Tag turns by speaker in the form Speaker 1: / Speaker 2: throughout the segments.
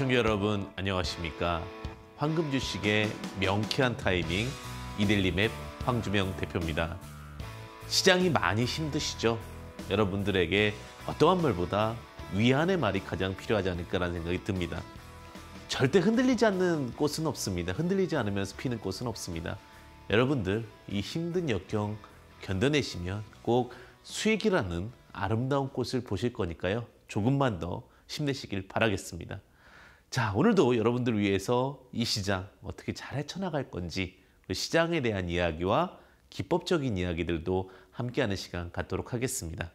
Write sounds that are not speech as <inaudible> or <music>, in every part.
Speaker 1: 시청자 여러분 안녕하십니까? 황금 주식의 명쾌한 타이밍 이델리맵 황주명 대표입니다. 시장이 많이 힘드시죠? 여러분들에게 어떠한 말보다 위안의 말이 가장 필요하지 않을까라는 생각이 듭니다. 절대 흔들리지 않는 꽃은 없습니다. 흔들리지 않으면서 피는 꽃은 없습니다. 여러분들 이 힘든 역경 견뎌내시면 꼭 수익이라는 아름다운 꽃을 보실 거니까요. 조금만 더 힘내시길 바라겠습니다. 자, 오늘도 여러분들 을 위해서 이 시장 어떻게 잘 헤쳐나갈 건지 시장에 대한 이야기와 기법적인 이야기들도 함께하는 시간 갖도록 하겠습니다.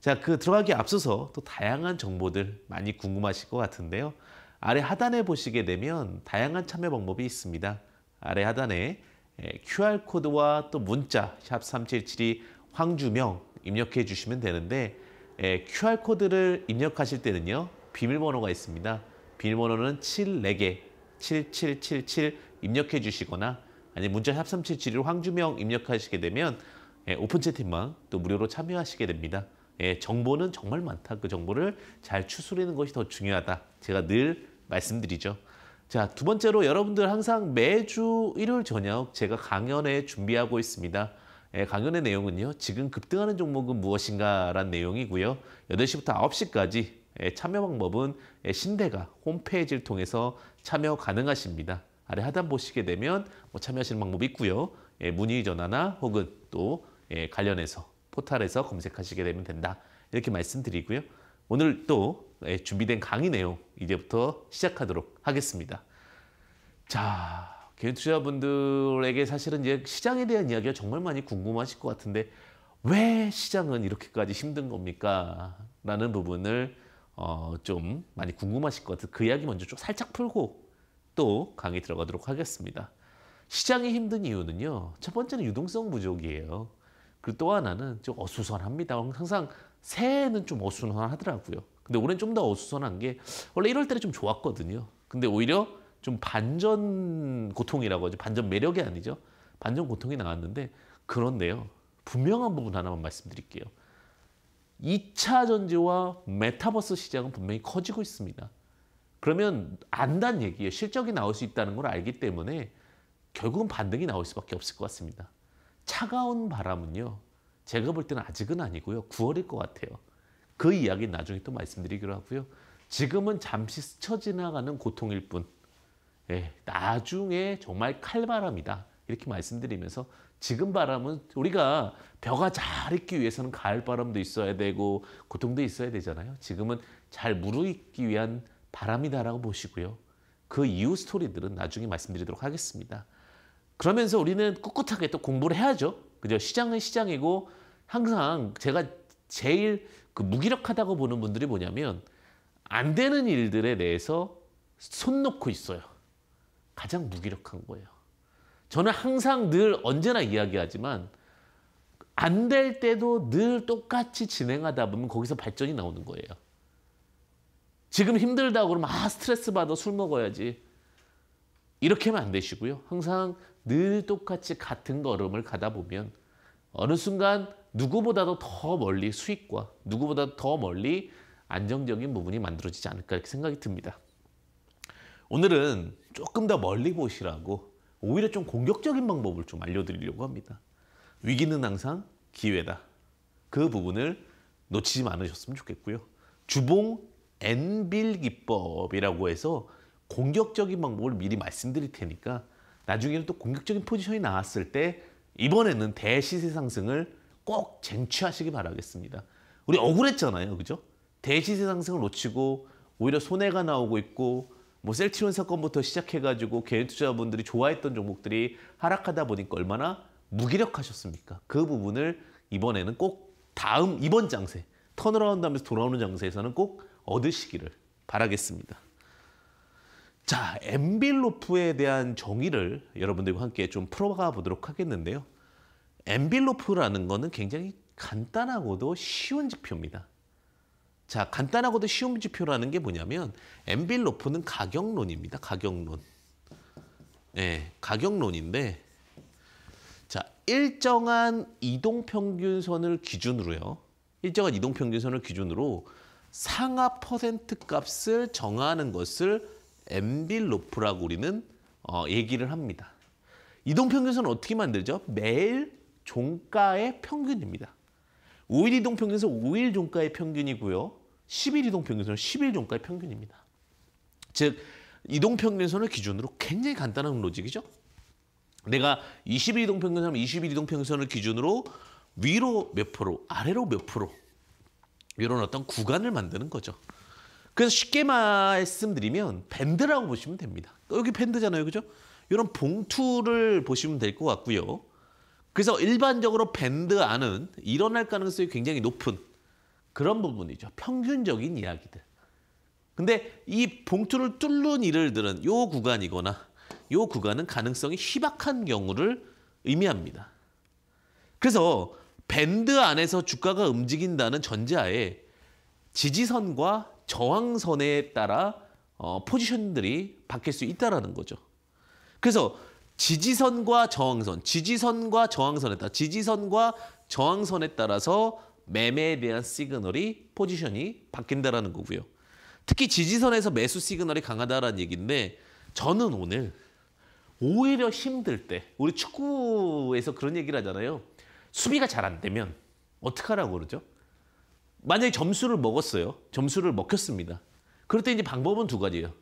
Speaker 1: 자, 그 들어가기 앞서서 또 다양한 정보들 많이 궁금하실 것 같은데요. 아래 하단에 보시게 되면 다양한 참여 방법이 있습니다. 아래 하단에 QR코드와 예, 또 문자 샵3772 황주명 입력해 주시면 되는데 QR코드를 예, 입력하실 때는요. 비밀번호가 있습니다. 비밀번호는 74개 7777 입력해 주시거나 아니면 문자 샵3 7 7 1 황주명 입력하시게 되면 예, 오픈 채팅방 또 무료로 참여하시게 됩니다. 예, 정보는 정말 많다. 그 정보를 잘 추스리는 것이 더 중요하다. 제가 늘 말씀드리죠. 자, 두 번째로 여러분들 항상 매주 일요일 저녁 제가 강연에 준비하고 있습니다. 예, 강연의 내용은요. 지금 급등하는 종목은 무엇인가라는 내용이고요. 8시부터 9시까지 예, 참여 방법은 예, 신대가 홈페이지를 통해서 참여 가능하십니다. 아래 하단 보시게 되면 뭐 참여하시는 방법이 있고요. 예, 문의 전화나 혹은 또 관련해서 포털에서 검색하시게 되면 된다. 이렇게 말씀드리고요. 오늘 또 준비된 강의 내용 이제부터 시작하도록 하겠습니다. 자, 개인 투자분들에게 사실은 이제 시장에 대한 이야기가 정말 많이 궁금하실 것 같은데 왜 시장은 이렇게까지 힘든 겁니까? 라는 부분을 어, 좀 많이 궁금하실 것 같아서 그 이야기 먼저 좀 살짝 풀고 또 강의 들어가도록 하겠습니다. 시장이 힘든 이유는요. 첫 번째는 유동성 부족이에요. 그리고 또 하나는 좀 어수선합니다. 항상 새해는 좀 어수선하더라고요. 근데 올해는 좀 더 어수선한 게 원래 이럴 때는 좀 좋았거든요. 근데 오히려 좀 반전 고통이라고 하죠. 반전 매력이 아니죠. 반전 고통이 나왔는데 그런데요. 분명한 부분 하나만 말씀드릴게요. 2차 전지와 메타버스 시장은 분명히 커지고 있습니다. 그러면 안다는 얘기예요. 실적이 나올 수 있다는 걸 알기 때문에 결국은 반등이 나올 수밖에 없을 것 같습니다. 차가운 바람은요. 제가 볼 때는 아직은 아니고요. 9월일 것 같아요. 그 이야기는 나중에 또 말씀드리기로 하고요. 지금은 잠시 스쳐 지나가는 고통일 뿐 예, 나중에 정말 칼바람이다. 이렇게 말씀드리면서 지금 바람은 우리가 벼가 잘익기 위해서는 가을 바람도 있어야 되고 고통도 있어야 되잖아요. 지금은 잘 무르익기 위한 바람이다라고 보시고요. 그 이후 스토리들은 나중에 말씀드리도록 하겠습니다. 그러면서 우리는 꿋꿋하게 또 공부를 해야죠. 그죠? 시장은 시장이고 항상 제가 제일 그 무기력하다고 보는 분들이 뭐냐면 안 되는 일들에 대해서 손 놓고 있어요. 가장 무기력한 거예요. 저는 항상 늘 언제나 이야기하지만 안 될 때도 늘 똑같이 진행하다 보면 거기서 발전이 나오는 거예요. 지금 힘들다고 그러면 아 스트레스 받아 술 먹어야지. 이렇게 하면 안 되시고요. 항상 늘 똑같이 같은 걸음을 가다 보면 어느 순간 누구보다도 더 멀리 수익과 누구보다 도더 멀리 안정적인 부분이 만들어지지 않을까 이렇게 생각이 듭니다. 오늘은 조금 더 멀리 보시라고 오히려 좀 공격적인 방법을 좀 알려드리려고 합니다. 위기는 항상 기회다. 그 부분을 놓치지 않으셨으면 좋겠고요. 주봉 엔빌 기법이라고 해서 공격적인 방법을 미리 말씀드릴 테니까 나중에는 또 공격적인 포지션이 나왔을 때 이번에는 대시세 상승을 꼭 쟁취하시기 바라겠습니다. 우리 억울했잖아요. 그죠? 대시세 상승을 놓치고 오히려 손해가 나오고 있고 뭐 셀트리온 사건부터 시작해가지고 개인 투자자분들이 좋아했던 종목들이 하락하다 보니까 얼마나 무기력하셨습니까? 그 부분을 이번에는 꼭 다음 이번 장세 턴어라운드 하면서 돌아오는 장세에서는 꼭 얻으시기를 바라겠습니다. 자, 엠빌로프에 대한 정의를 여러분들과 함께 좀 풀어가 보도록 하겠는데요. 엠빌로프라는 거는 굉장히 간단하고도 쉬운 지표입니다. 자, 간단하고도 쉬운 지표라는 게 뭐냐면 엠빌로프는 가격론입니다. 가격론. 예, 네, 가격론인데 자, 일정한 이동 평균선을 기준으로요. 일정한 이동 평균선을 기준으로 상하 퍼센트 값을 정하는 것을 엠빌로프라고 우리는 어, 얘기를 합니다. 이동 평균선 어떻게 만들죠? 매일 종가의 평균입니다. 5일 이동 평균선 5일 종가의 평균이고요. 10일 이동 평균선 10일 종가의 평균입니다. 즉 이동 평균선을 기준으로 굉장히 간단한 로직이죠. 내가 20일 이동 평균선 20일 이동 평균선을 기준으로 위로 몇 프로, 아래로 몇 프로 이런 어떤 구간을 만드는 거죠. 그래서 쉽게 말씀드리면 밴드라고 보시면 됩니다. 여기 밴드잖아요. 그죠? 이런 봉투를 보시면 될 것 같고요. 그래서 일반적으로 밴드 안은 일어날 가능성이 굉장히 높은 그런 부분이죠. 평균적인 이야기들. 근데 이 봉투를 뚫는 일들은요 구간이거나 요 구간은 가능성이 희박한 경우를 의미합니다. 그래서 밴드 안에서 주가가 움직인다는 전제하에 지지선과 저항선에 따라 어, 포지션들이 바뀔 수있다라 거죠. 그래서 지지선과 저항선, 지지선과 저항선에 따라 지지선과 저항선에 따라서 매매에 대한 시그널이 포지션이 바뀐다라는 거고요. 특히 지지선에서 매수 시그널이 강하다라는 얘기인데 저는 오늘 오히려 힘들 때 우리 축구에서 그런 얘기를 하잖아요. 수비가 잘 안 되면 어떡하라고 그러죠? 만약에 점수를 먹었어요. 점수를 먹혔습니다. 그럴 때 이제 방법은 두 가지예요.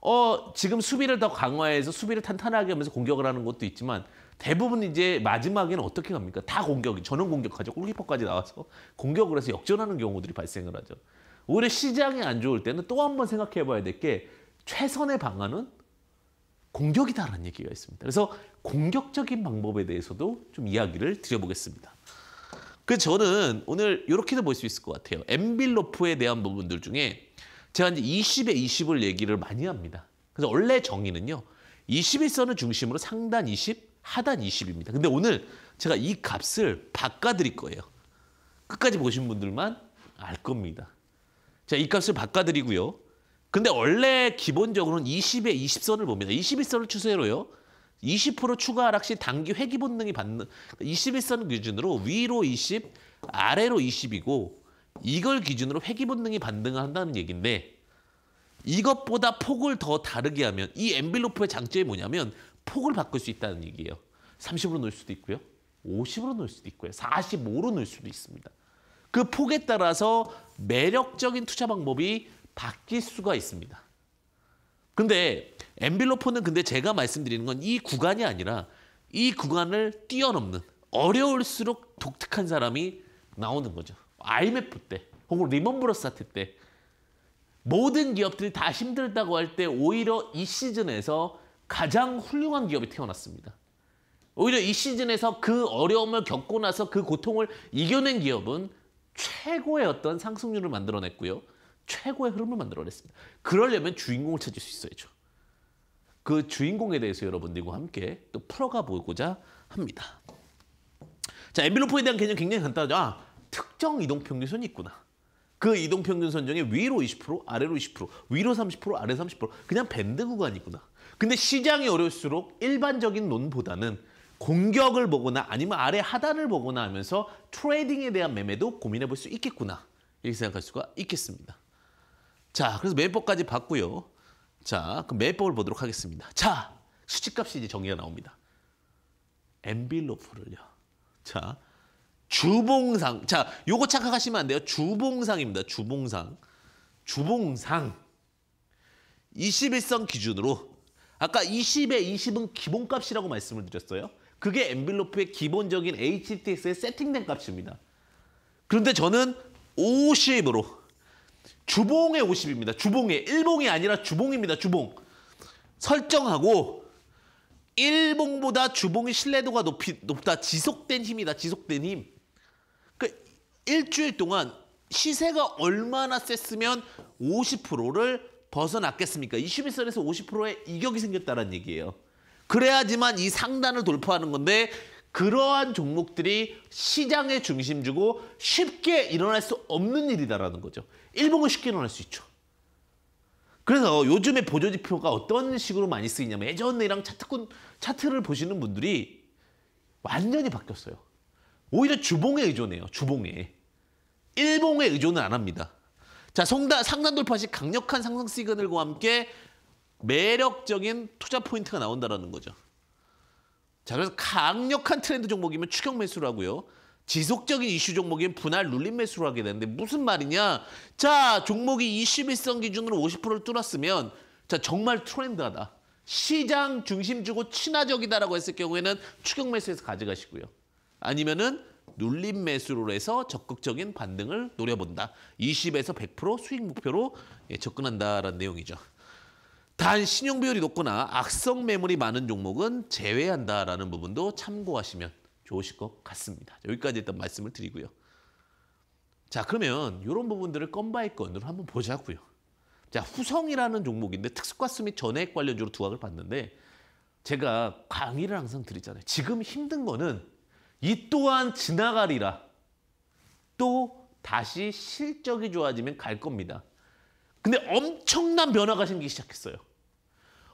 Speaker 1: 어 지금 수비를 더 강화해서 수비를 탄탄하게 하면서 공격을 하는 것도 있지만 대부분 이제 마지막에는 어떻게 갑니까? 다 공격이 전원 공격하죠. 골키퍼까지 나와서 공격을 해서 역전하는 경우들이 발생을 하죠. 오히려 시장이 안 좋을 때는 또 한 번 생각해 봐야 될 게 최선의 방안은 공격이다라는 얘기가 있습니다. 그래서 공격적인 방법에 대해서도 좀 이야기를 드려보겠습니다. 그 저는 오늘 이렇게도 볼 수 있을 것 같아요. 엠빌로프에 대한 부분들 중에 제가 이제 20에 20을 얘기를 많이 합니다. 그래서 원래 정의는요. 21선을 중심으로 상단 20, 하단 20입니다. 근데 오늘 제가 이 값을 바꿔드릴 거예요. 끝까지 보신 분들만 알 겁니다. 자, 이 값을 바꿔드리고요. 근데 원래 기본적으로는 20에 20선을 봅니다. 21선을 추세로요. 20% 추가 하락 시 단기 회귀 본능이 받는 21선 기준으로 위로 20, 아래로 20이고 이걸 기준으로 회귀 본능이 반등을 한다는 얘기인데 이것보다 폭을 더 다르게 하면 이 엔빌로프의 장점이 뭐냐면 폭을 바꿀 수 있다는 얘기예요. 30으로 놓을 수도 있고요. 50으로 놓을 수도 있고요. 45로 놓을 수도 있습니다. 그 폭에 따라서 매력적인 투자 방법이 바뀔 수가 있습니다. 근데 엔빌로프는 근데 제가 말씀드리는 건 이 구간이 아니라 이 구간을 뛰어넘는 어려울수록 독특한 사람이 나오는 거죠. IMF 때 혹은 리먼브러스 사태 때 모든 기업들이 다 힘들다고 할 때 오히려 이 시즌에서 가장 훌륭한 기업이 태어났습니다. 오히려 이 시즌에서 그 어려움을 겪고 나서 그 고통을 이겨낸 기업은 최고의 어떤 상승률을 만들어냈고요. 최고의 흐름을 만들어냈습니다. 그러려면 주인공을 찾을 수 있어야죠. 그 주인공에 대해서 여러분들과 함께 또 풀어가 보고자 합니다. 자, 엔빌로프에 대한 개념 굉장히 간단하죠. 아, 특정 이동평균선이 있구나. 그 이동평균선 중에 위로 20%, 아래로 20%, 위로 30%, 아래 30% 그냥 밴드 구간이구나. 있 근데 시장이 어려울수록 일반적인 논보다는 공격을 보거나 아니면 아래 하단을 보거나 하면서 트레이딩에 대한 매매도 고민해 볼 수 있겠구나. 이렇게 생각할 수가 있겠습니다. 자, 그래서 매법까지 봤고요. 자, 그럼 매법을 보도록 하겠습니다. 자, 수치값이 이제 정리가 나옵니다. 엔빌로프를요. 자, 주봉상. 자, 요거 착각하시면 안 돼요. 주봉상입니다. 주봉상. 주봉상. 2 1성 기준으로 아까 20에 20은 기본값이라고 말씀을 드렸어요. 그게 엔빌로프의 기본적인 HTS에 세팅된 값입니다. 그런데 저는 50으로 주봉의 50입니다. 주봉의 1봉이 아니라 주봉입니다. 주봉. 설정하고 1봉보다 주봉의 신뢰도가 높이, 높다. 지속된 힘이다. 지속된 힘. 일주일 동안 시세가 얼마나 셌으면 50%를 벗어났겠습니까? 21선에서 50%의 이격이 생겼다는 얘기예요. 그래야지만 이 상단을 돌파하는 건데 그러한 종목들이 시장의 중심주고 쉽게 일어날 수 없는 일이다라는 거죠. 일본은 쉽게 일어날 수 있죠. 그래서 요즘에 보조지표가 어떤 식으로 많이 쓰이냐면 예전이랑 차트꾼 차트를 보시는 분들이 완전히 바뀌었어요. 오히려 주봉에 의존해요. 주봉에. 일봉에 의존을 안 합니다. 자, 성다 상단 돌파 시 강력한 상승 시그널과 함께 매력적인 투자 포인트가 나온다라는 거죠. 자, 그래서 강력한 트렌드 종목이면 추격 매수를 하고요. 지속적인 이슈 종목인 분할 눌림 매수를 하게 되는데 무슨 말이냐? 자, 종목이 21선 기준으로 50%를 뚫었으면 자, 정말 트렌드하다. 시장 중심주고 친화적이다라고 했을 경우에는 추격 매수해서 가져가시고요. 아니면은 눌림 매수로 해서 적극적인 반등을 노려본다. 20에서 100% 수익 목표로 예, 접근한다라는 내용이죠. 단 신용 비율이 높거나 악성 매물이 많은 종목은 제외한다라는 부분도 참고하시면 좋으실 것 같습니다. 여기까지 일단 말씀을 드리고요. 자 그러면 이런 부분들을 건 바이 건으로 한번 보자고요. 자 후성이라는 종목인데 특수과수 및 전액 관련주로 두각을 봤는데 제가 강의를 항상 드리잖아요. 지금 힘든 거는 이 또한 지나가리라. 또 다시 실적이 좋아지면 갈 겁니다. 근데 엄청난 변화가 생기기 시작했어요.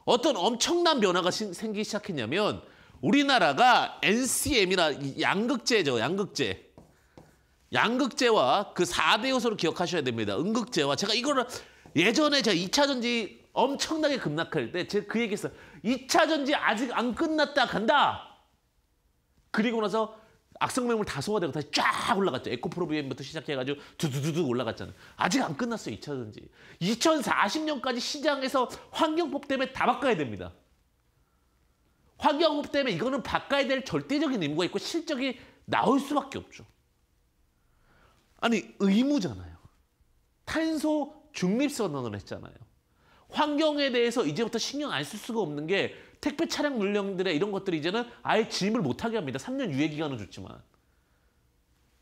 Speaker 1: 어떤 엄청난 변화가 생기기 시작했냐면 우리나라가 NCM이라 양극재죠. 양극재. 양극재와 그 4대 요소를 기억하셔야 됩니다. 응극재와 제가 이거를 예전에 제가 2차 전지 엄청나게 급락할 때 제가 그 얘기했어요. 2차 전지 아직 안 끝났다 간다. 그리고 나서 악성매물 다 소화되고 다시 쫙 올라갔죠. 에코프로비엠부터 시작해가지고 두두두두 올라갔잖아. 아직 안 끝났어요. 2차전지. 2040년까지 시장에서 환경법 때문에 다 바꿔야 됩니다. 환경법 때문에 이거는 바꿔야 될 절대적인 의무가 있고 실적이 나올 수밖에 없죠. 아니 의무잖아요. 탄소 중립선언을 했잖아요. 환경에 대해서 이제부터 신경 안 쓸 수가 없는 게 택배 차량 물량들의 이런 것들이 이제는 아예 진입을 못하게 합니다. 3년 유예 기간은 좋지만.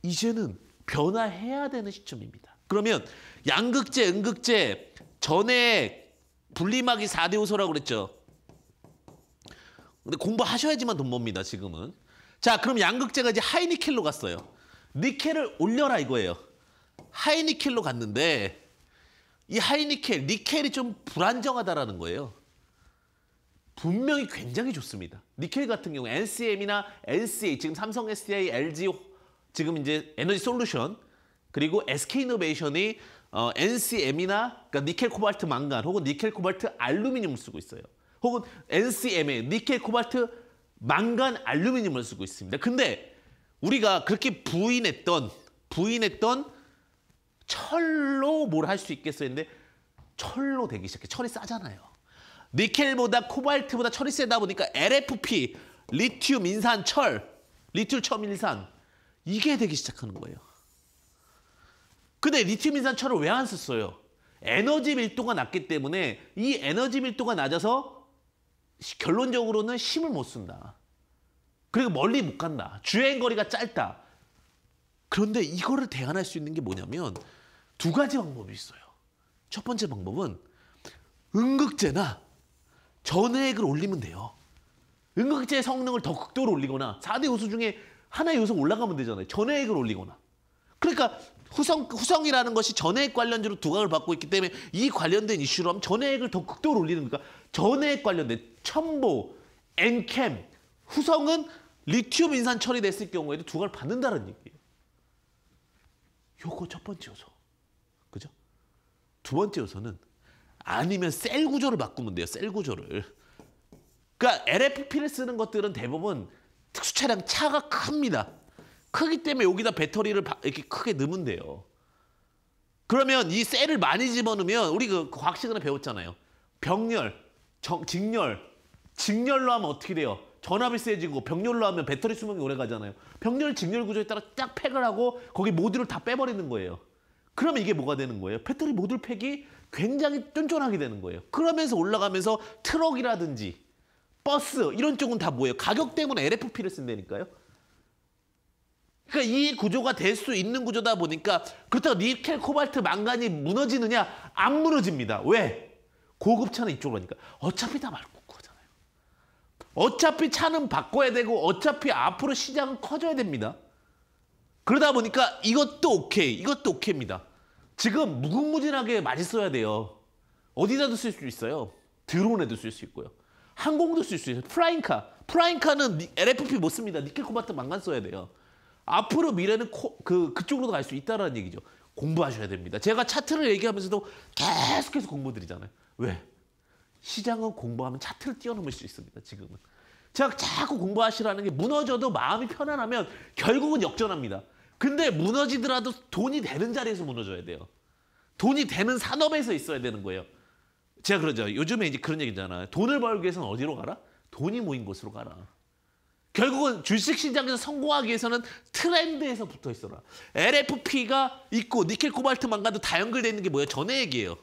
Speaker 1: 이제는 변화해야 되는 시점입니다. 그러면 양극재, 음극재 전에 분리막이 4대 호소라고 그랬죠. 근데 공부하셔야지만 돈 봅니다, 지금은. 자, 그럼 양극재가 이제 하이니켈로 갔어요. 니켈을 올려라 이거예요. 하이니켈로 갔는데 이 하이니켈, 니켈이 좀 불안정하다라는 거예요. 분명히 굉장히 좋습니다. 니켈 같은 경우 NCM이나 n c a 지금 삼성 SDI, LG 지금 이제 에너지 솔루션 그리고 SK 이노베이션이 어, NCM이나 그러니까 니켈 코발트 망간 혹은 니켈 코발트 알루미늄을 쓰고 있어요. 혹은 NCM에 니켈 코발트 망간 알루미늄을 쓰고 있습니다. 근데 우리가 그렇게 부인했던 부인했던 철로 뭘 할 수 있겠어요? 근데 철로 되기 시작해. 철이 싸잖아요. 니켈보다 코발트보다 철이 세다 보니까 LFP, 리튬 인산 철, 리튬첨 인산 이게 되기 시작하는 거예요. 근데 리튬 인산 철을 왜 안 썼어요? 에너지 밀도가 낮기 때문에 이 에너지 밀도가 낮아서 결론적으로는 힘을 못 쓴다. 그리고 멀리 못 간다. 주행 거리가 짧다. 그런데 이거를 대안할 수 있는 게 뭐냐면 두 가지 방법이 있어요. 첫 번째 방법은 응극제나 전액을 올리면 돼요. 음극재 성능을 더 극도로 올리거나 4대 요소 중에 하나의 요소 올라가면 되잖아요. 전액을 올리거나. 그러니까 후성, 후성이라는 것이 전액 관련주로 두각을 받고 있기 때문에 이 관련된 이슈로 하면 전액을 더 극도로 올리는 거니까 전액 관련된 첨보, 엔캠, 후성은 리튬 인산 처리됐을 경우에도 두각을 받는다는 얘기예요. 요거 첫 번째 요소. 그죠? 두 번째 요소는 아니면 셀 구조를 바꾸면 돼요. 셀 구조를. 그러니까 LFP를 쓰는 것들은 대부분 특수 차량 차가 큽니다. 크기 때문에 여기다 배터리를 이렇게 크게 넣으면 돼요. 그러면 이 셀을 많이 집어넣으면 우리 그 과학 그 시간에 배웠잖아요. 병렬, 정, 직렬, 직렬로 하면 어떻게 돼요? 전압이 세지고 병렬로 하면 배터리 수명이 오래 가잖아요. 병렬, 직렬 구조에 따라 딱 팩을 하고 거기 모듈을 다 빼버리는 거예요. 그러면 이게 뭐가 되는 거예요? 배터리 모듈 팩이 굉장히 쫀쫀하게 되는 거예요. 그러면서 올라가면서 트럭이라든지 버스 이런 쪽은 다 뭐예요? 가격 때문에 LFP를 쓴다니까요. 그러니까 이 구조가 될 수 있는 구조다 보니까 그렇다고 니켈, 코발트, 망간이 무너지느냐? 안 무너집니다. 왜? 고급 차는 이쪽으로 가니까 어차피 다 말고 거잖아요. 어차피 차는 바꿔야 되고 어차피 앞으로 시장은 커져야 됩니다. 그러다 보니까 이것도 오케이, 이것도 오케이입니다. 지금 무궁무진하게 많이 써야 돼요. 어디다도 쓸 수 있어요. 드론에도 쓸 수 있고요. 항공도 쓸 수 있어요. 프라잉카. 프라잉카는 LFP 못 씁니다. 니켈 코바트 망간 써야 돼요. 앞으로 미래는 코, 그, 그쪽으로도 갈 수 있다는 얘기죠. 공부하셔야 됩니다. 제가 차트를 얘기하면서도 계속해서 공부드리잖아요. 왜? 시장은 공부하면 차트를 뛰어넘을 수 있습니다. 지금은. 제가 자꾸 공부하시라는 게 무너져도 마음이 편안하면 결국은 역전합니다. 근데 무너지더라도 돈이 되는 자리에서 무너져야 돼요. 돈이 되는 산업에서 있어야 되는 거예요. 제가 그러죠. 요즘에 이제 그런 얘기잖아요. 돈을 벌기 위해서는 어디로 가라? 돈이 모인 곳으로 가라. 결국은 주식시장에서 성공하기 위해서는 트렌드에서 붙어 있어라. LFP가 있고 니켈 코발트 만가도다연결되어 있는 게 뭐예요? 전해얘기예요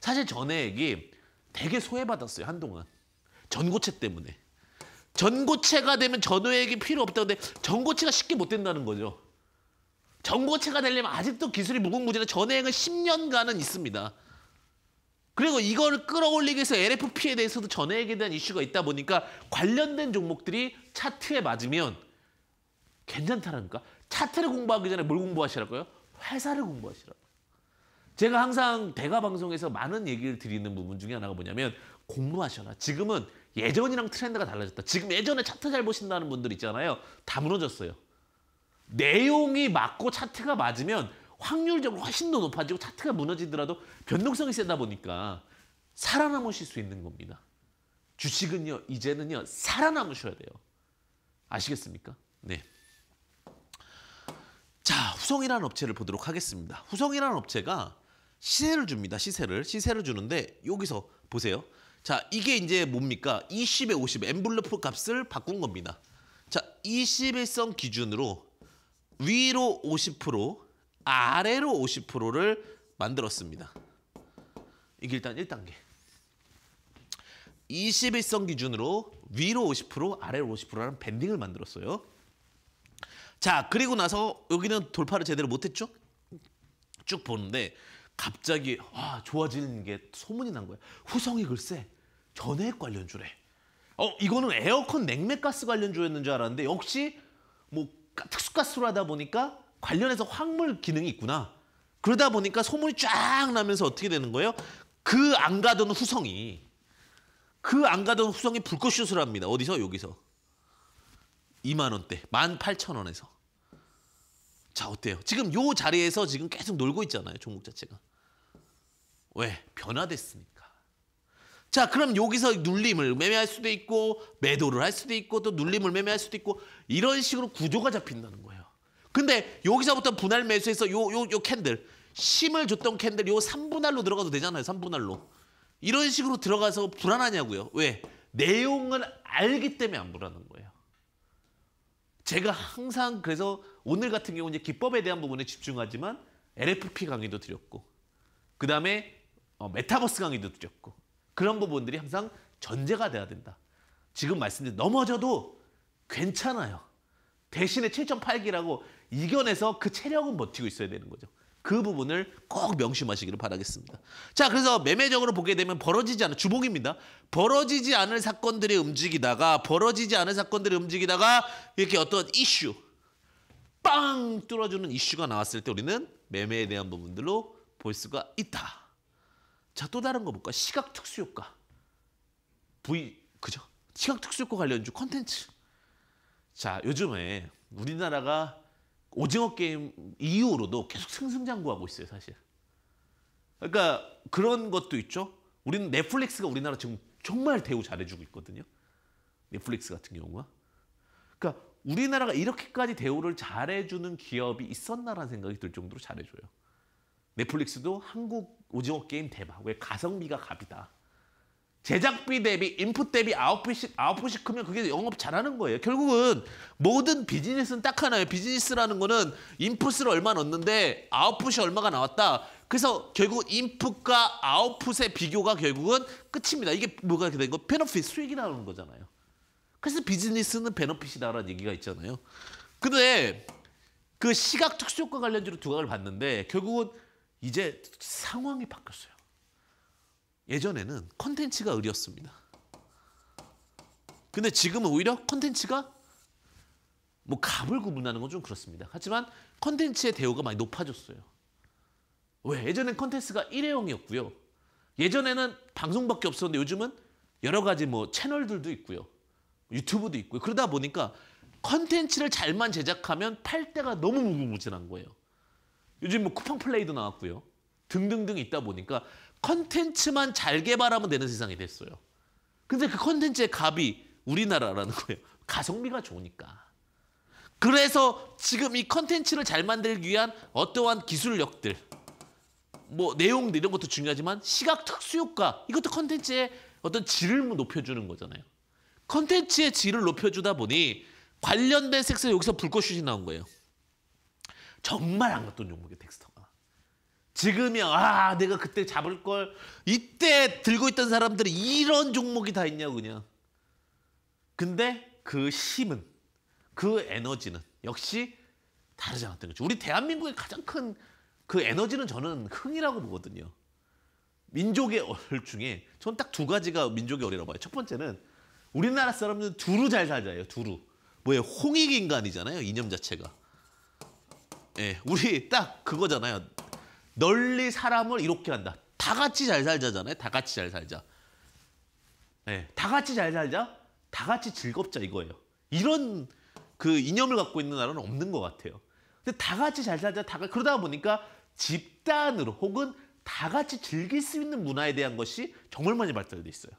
Speaker 1: 사실 전해 얘기 되게 소외받았어요. 한동안. 전고체 때문에. 전고체가 되면 전해 얘기 필요 없다근데 전고체가 쉽게 못 된다는 거죠. 전고체가 되려면 아직도 기술이 무궁무진한 전행은 10년간은 있습니다. 그리고 이걸 끌어올리기 위해서 LFP에 대해서도 전액에 대한 이슈가 있다 보니까 관련된 종목들이 차트에 맞으면 괜찮다라까 차트를 공부하기 전에 뭘 공부하시라고요? 회사를 공부하시라고. 제가 항상 대가 방송에서 많은 얘기를 드리는 부분 중에 하나가 뭐냐면 공부하셔라. 지금은 예전이랑 트렌드가 달라졌다. 지금 예전에 차트 잘 보신다는 분들 있잖아요. 다 무너졌어요. 내용이 맞고 차트가 맞으면 확률적으로 훨씬 더 높아지고 차트가 무너지더라도 변동성이 세다 보니까 살아남으실 수 있는 겁니다. 주식은요 이제는요 살아남으셔야 돼요. 아시겠습니까? 네. 자 후성이라는 업체를 보도록 하겠습니다. 후성이라는 업체가 시세를 줍니다. 시세를 시세를 주는데 여기서 보세요. 자 이게 이제 뭡니까? 20에 50 엠블러프 값을 바꾼 겁니다. 자2 1성 기준으로 위로 50% 아래로 50%를 만들었습니다. 이게 일단 1단계. 21선 기준으로 위로 50% 아래로 50%라는 밴딩을 만들었어요. 자 그리고 나서 여기는 돌파를 제대로 못했죠? 쭉 보는데 갑자기 와 아, 좋아지는 게 소문이 난 거야. 후성이 글쎄 전액 관련주래. 어 이거는 에어컨 냉매가스 관련주였는 줄 알았는데 역시 뭐 특수가스로 하다 보니까 관련해서 확물 기능이 있구나. 그러다 보니까 소문이 쫙 나면서 어떻게 되는 거예요? 그 안 가던 후성이 그 안 가던 후성이 불꽃슛을 합니다. 어디서? 여기서. 2만 원대, 18,000원에서. 자, 어때요? 지금 요 자리에서 지금 계속 놀고 있잖아요. 종목 자체가. 왜? 변화됐으니까. 자, 그럼 여기서 눌림을 매매할 수도 있고 매도를 할 수도 있고 또 눌림을 매매할 수도 있고 이런 식으로 구조가 잡힌다는 거예요. 근데 여기서부터 분할 매수해서 요 요 요 캔들 심을 줬던 캔들 요 3분할로 들어가도 되잖아요. 3분할로. 이런 식으로 들어가서 불안하냐고요. 왜? 내용을 알기 때문에 안 불안한 거예요. 제가 항상 그래서 오늘 같은 경우 는 기법에 대한 부분에 집중하지만 LFP 강의도 드렸고 그 다음에 어, 메타버스 강의도 드렸고 그런 부분들이 항상 전제가 돼야 된다. 지금 말씀드린 넘어져도 괜찮아요. 대신에 7.8기라고 이겨내서 그 체력은 버티고 있어야 되는 거죠. 그 부분을 꼭 명심하시기를 바라겠습니다. 자, 그래서 매매적으로 보게 되면 벌어지지 않은 주봉입니다. 벌어지지 않을 사건들이 움직이다가 벌어지지 않을 사건들이 움직이다가 이렇게 어떤 이슈 빵 뚫어주는 이슈가 나왔을 때 우리는 매매에 대한 부분들로 볼 수가 있다. 자, 또 다른 거 볼까? 시각 특수 효과. V 그죠? 시각 특수 효과 관련주 컨텐츠. 자, 요즘에 우리나라가 오징어 게임 이후로도 계속 승승장구하고 있어요, 사실. 그러니까 그런 것도 있죠. 우리는 넷플릭스가 우리나라 지금 정말 대우 잘해주고 있거든요. 넷플릭스 같은 경우가. 그러니까 우리나라가 이렇게까지 대우를 잘해주는 기업이 있었나라는 생각이 들 정도로 잘해줘요. 넷플릭스도 한국 오징어 게임 대박. 왜 가성비가 갑이다. 제작비 대비 인풋 대비 아웃풋이, 아웃풋이 크면 그게 영업 잘하는 거예요. 결국은 모든 비즈니스는 딱 하나예요. 비즈니스라는 거는 인풋을 얼마 넣었는데 아웃풋이 얼마가 나왔다. 그래서 결국 인풋과 아웃풋의 비교가 결국은 끝입니다. 이게 뭐가 렇 되는 거? 베너핏 수익이 나오는 거잖아요. 그래서 비즈니스는 베너핏이다라는 얘기가 있잖아요. 근데 그 시각 특수효과 관련주로 두각을 봤는데 결국은 이제 상황이 바뀌었어요. 예전에는 컨텐츠가 의리였습니다. 근데 지금은 오히려 컨텐츠가 뭐 갑을 구분하는 건 좀 그렇습니다. 하지만 컨텐츠의 대우가 많이 높아졌어요. 왜? 예전엔 컨텐츠가 1회용이었고요 예전에는 방송밖에 없었는데 요즘은 여러 가지 뭐 채널들도 있고요. 유튜브도 있고요. 그러다 보니까 컨텐츠를 잘만 제작하면 팔 때가 너무 무궁무진한 거예요. 요즘 뭐 쿠팡 플레이도 나왔고요. 등등등 있다 보니까 컨텐츠만 잘 개발하면 되는 세상이 됐어요. 근데 그 컨텐츠의 값이 우리나라라는 거예요. 가성비가 좋으니까. 그래서 지금 이 컨텐츠를 잘 만들기 위한 어떠한 기술력들, 뭐 내용들 이런 것도 중요하지만 시각 특수 효과 이것도 컨텐츠의 어떤 질을 뭐 높여주는 거잖아요. 컨텐츠의 질을 높여주다 보니 관련된 섹스 여기서 불꽃슛이 나온 거예요. 정말 안 갔던 종목이 텍스터가 지금이야 아 내가 그때 잡을 걸 이때 들고 있던 사람들이 이런 종목이 다 있냐 그냥. 근데 그 힘은 그 에너지는 역시 다르지 않았던 거죠. 우리 대한민국의 가장 큰 그 에너지는 저는 흥이라고 보거든요. 민족의 얼 중에 저는 딱두 가지가 민족의 얼이라고 봐요. 첫 번째는 우리나라 사람들은 두루 잘살잖아요 두루. 뭐예요? 홍익인간이잖아요. 이념 자체가. 예, 우리 딱 그거잖아요. 널리 사람을 이렇게 한다. 다 같이 잘 살자잖아요. 다 같이 잘 살자. 예, 다 같이 잘 살자. 다 같이 즐겁자 이거예요. 이런 그 이념을 갖고 있는 나라는 없는 것 같아요. 근데 다 같이 잘 살자. 다 그러다 보니까 집단으로 혹은 다 같이 즐길 수 있는 문화에 대한 것이 정말 많이 발달돼 있어요.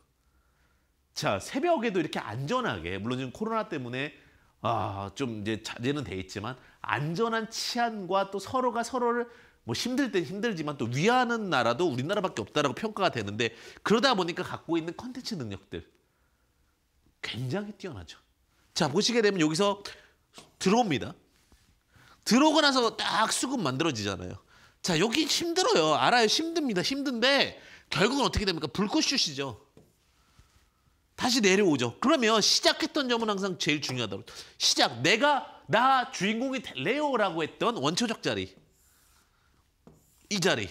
Speaker 1: 자, 새벽에도 이렇게 안전하게 물론 지금 코로나 때문에 아, 좀 이제 자제는 돼 있지만 안전한 치안과 또 서로가 서로를 뭐 힘들 땐 힘들지만 또 위하는 나라도 우리나라밖에 없다라고 평가가 되는데 그러다 보니까 갖고 있는 컨텐츠 능력들 굉장히 뛰어나죠. 자 보시게 되면 여기서 들어옵니다. 들어오고 나서 딱 수급 만들어지잖아요. 자 여기 힘들어요. 알아요. 힘듭니다. 힘든데 결국은 어떻게 됩니까? 불꽃슛이죠. 다시 내려오죠. 그러면 시작했던 점은 항상 제일 중요하다고. 시작. 내가 나 주인공이 될래요라고 했던 원초적 자리. 이 자리.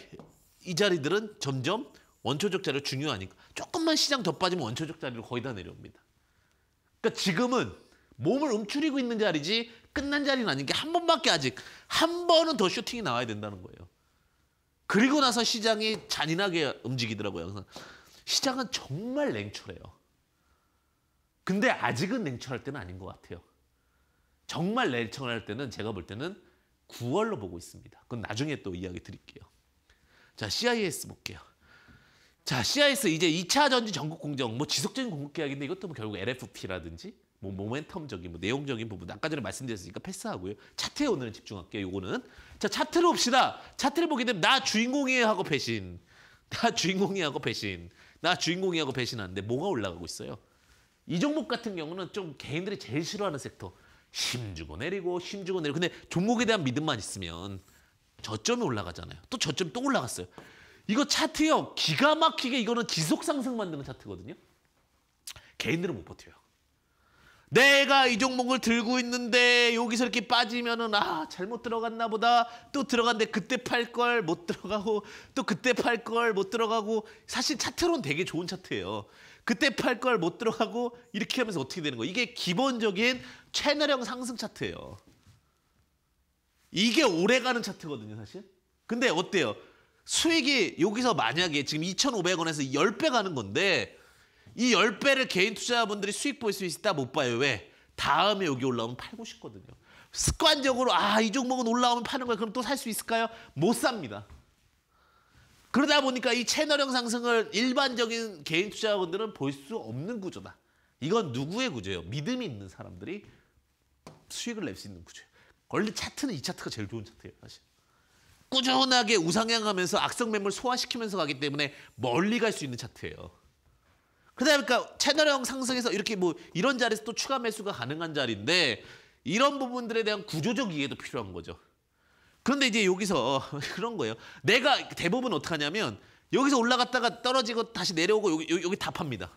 Speaker 1: 이 자리들은 점점 원초적 자리가 중요하니까 조금만 시장 더 빠지면 원초적 자리로 거의 다 내려옵니다. 그러니까 지금은 몸을 움츠리고 있는 자리지 끝난 자리는 아닌 게 한 번밖에 아직 한 번은 더 쇼팅이 나와야 된다는 거예요. 그리고 나서 시장이 잔인하게 움직이더라고요. 항상. 시장은 정말 냉철해요. 근데 아직은 냉철할 때는 아닌 것 같아요. 정말 냉철할 때는 제가 볼 때는 9월로 보고 있습니다. 그건 나중에 또 이야기 드릴게요. 자, CIS 볼게요. 자, CIS 이제 2차 전지 전국 공정, 뭐 지속적인 공급 계약인데 이것도 뭐 결국 LFP라든지 뭐 모멘텀적인 뭐 내용적인 부분 아까 전에 말씀드렸으니까 패스하고요. 차트에 오늘은 집중할게요. 요거는 자, 차트를 봅시다. 차트를 보게 되면 나 주인공이에요 하고 배신. 나 주인공이하고 배신. 나 주인공이하고 배신하는데 뭐가 올라가고 있어요? 이 종목 같은 경우는 좀 개인들이 제일 싫어하는 섹터. 힘주고 내리고 힘주고 내리고 근데 종목에 대한 믿음만 있으면 저점이 올라가잖아요. 또 저점 이또 올라갔어요. 이거 차트요. 기가 막히게 이거는 지속 상승 만드는 차트거든요. 개인들은 못 버텨요. 내가 이 종목을 들고 있는데 여기서 이렇게 빠지면은 아 잘못 들어갔나 보다 또 들어갔는데 그때 팔 걸 못 들어가고 또 그때 팔 걸 못 들어가고 사실 차트론 되게 좋은 차트예요 그때 팔 걸 못 들어가고 이렇게 하면서 어떻게 되는 거예요? 이게 기본적인 채널형 상승 차트예요. 이게 오래가는 차트거든요, 사실. 근데 어때요? 수익이 여기서 만약에 지금 2,500원에서 10배 가는 건데 이 10배를 개인 투자자분들이 수익 볼 수 있다 못 봐요. 왜? 다음에 여기 올라오면 팔고 싶거든요. 습관적으로 아 이 종목은 올라오면 파는 거야. 그럼 또 살 수 있을까요? 못 삽니다. 그러다 보니까 이 채널형 상승을 일반적인 개인 투자자분들은 볼 수 없는 구조다. 이건 누구의 구조예요? 믿음이 있는 사람들이 수익을 낼 수 있는 구조예요. 원래 차트는 이 차트가 제일 좋은 차트예요, 사실. 꾸준하게 우상향하면서 악성 매물 소화시키면서 가기 때문에 멀리 갈 수 있는 차트예요. 그러다 보니까 채널형 상승에서 이렇게 뭐 이런 자리에서 또 추가 매수가 가능한 자리인데 이런 부분들에 대한 구조적 이해도 필요한 거죠. 그런데 이제 여기서 <laughs> 그런 거예요. 내가 대부분 어떻게 하냐면 여기서 올라갔다가 떨어지고 다시 내려오고 여기, 여기, 여기 다 팝니다.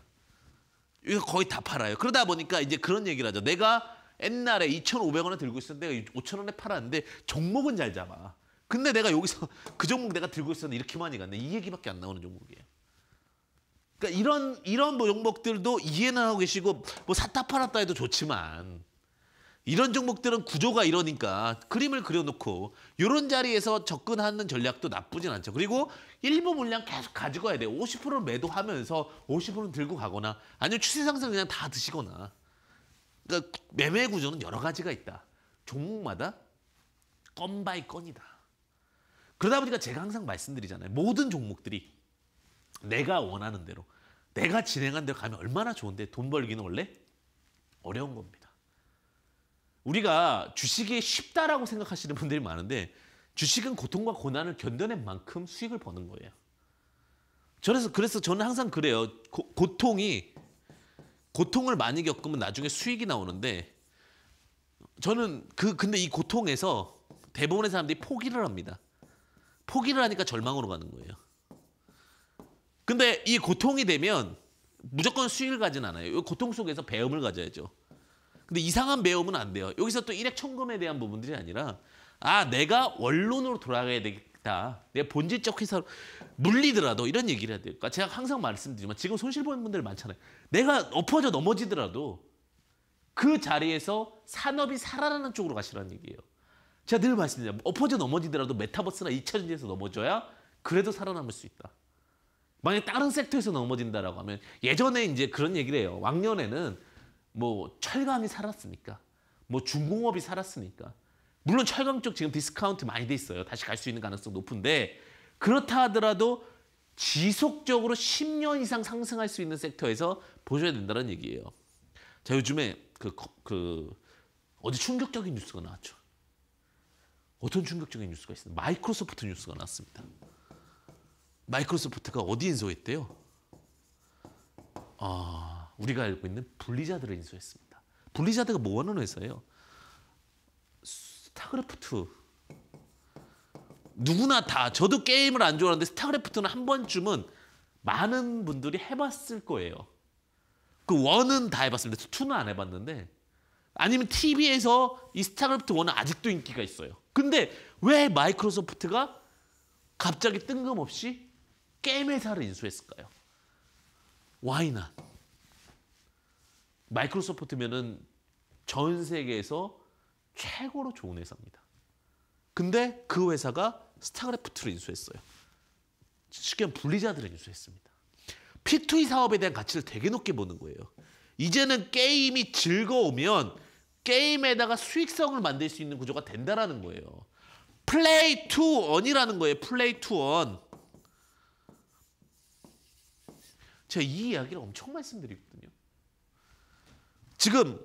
Speaker 1: 여기 거의 다 팔아요. 그러다 보니까 이제 그런 얘기를 하죠. 내가 옛날에 2,500원에 들고 있었는데 5,000원에 팔았는데 종목은 잘 잡아. 근데 내가 여기서 <laughs> 그 종목 내가 들고 있었는데 이렇게 많이 갔네. 이 얘기밖에 안 나오는 종목이에요. 그러니까 이런 이런 뭐 종목들도 이해는 하고 계시고 뭐 샀다 팔았다 해도 좋지만 이런 종목들은 구조가 이러니까 그림을 그려놓고 이런 자리에서 접근하는 전략도 나쁘진 않죠. 그리고 일부 물량 계속 가지고 가야 돼요. 50% 매도하면서 50%는 들고 가거나 아니면 추세 상승 그냥 다 드시거나 그러니까 매매 구조는 여러 가지가 있다. 종목마다 건 바이 건이다. 그러다 보니까 제가 항상 말씀드리잖아요. 모든 종목들이 내가 원하는 대로 내가 진행한 대로 가면 얼마나 좋은데 돈 벌기는 원래 어려운 겁니다. 우리가 주식이 쉽다라고 생각하시는 분들이 많은데 주식은 고통과 고난을 견뎌낸 만큼 수익을 버는 거예요. 저래서 그래서 저는 항상 그래요. 고, 고통이 고통을 많이 겪으면 나중에 수익이 나오는데 저는 그 근데 이 고통에서 대부분의 사람들이 포기를 합니다. 포기를 하니까 절망으로 가는 거예요. 근데 이 고통이 되면 무조건 수익을 가진 않아요. 이 고통 속에서 배움을 가져야죠. 근데 이상한 매움은 안 돼요. 여기서 또 일액 청금에 대한 부분들이 아니라 아 내가 원론으로 돌아가야 되겠다. 내 본질적 회사로 물리더라도 이런 얘기를 해야 돼요. 그러니까 제가 항상 말씀드리지만 지금 손실 보는 분들 많잖아요. 내가 엎어져 넘어지더라도 그 자리에서 산업이 살아나는 쪽으로 가시라는 얘기예요. 제가 늘 말씀드려요. 엎어져 넘어지더라도 메타버스나 2차 전지에서 넘어져야 그래도 살아남을 수 있다. 만약 에 다른 섹터에서 넘어진다라고 하면 예전에 이제 그런 얘기를 해요. 왕년에는 뭐 철강이 살았으니까 뭐 중공업이 살았으니까 물론 철강 쪽 지금 디스카운트 많이 돼 있어요. 다시 갈 수 있는 가능성 높은데 그렇다 하더라도 지속적으로 10년 이상 상승할 수 있는 섹터에서 보셔야 된다는 얘기예요. 자 요즘에 그, 그 어제 충격적인 뉴스가 나왔죠. 어떤 충격적인 뉴스가 있어요? 마이크로소프트 뉴스가 나왔습니다. 마이크로소프트가 어디 인수했대요? 아 우리가 알고 있는 블리자드를 인수했습니다. 블리자드가 뭐 하는 회사예요? 스타크래프트 누구나 다 저도 게임을 안 좋아하는데 스타크래프트는 한 번쯤은 많은 분들이 해봤을 거예요. 그 원은 다 해봤습니다. 투는 안 해봤는데 아니면 TV에서 이 스타크래프트 원은 아직도 인기가 있어요. 근데 왜 마이크로소프트가 갑자기 뜬금없이 게임 회사를 인수했을까요? 와이나 마이크로소프트면은 전 세계에서 최고로 좋은 회사입니다. 근데 그 회사가 스타크래프트를 인수했어요. 쉽게 말하면 분리자들을 인수했습니다. P2E 사업에 대한 가치를 되게 높게 보는 거예요. 이제는 게임이 즐거우면 게임에다가 수익성을 만들 수 있는 구조가 된다라는 거예요. 플레이 투 원이라는 거예요. 플레이 투 원. 제가 이 이야기를 엄청 말씀드리거든요. 지금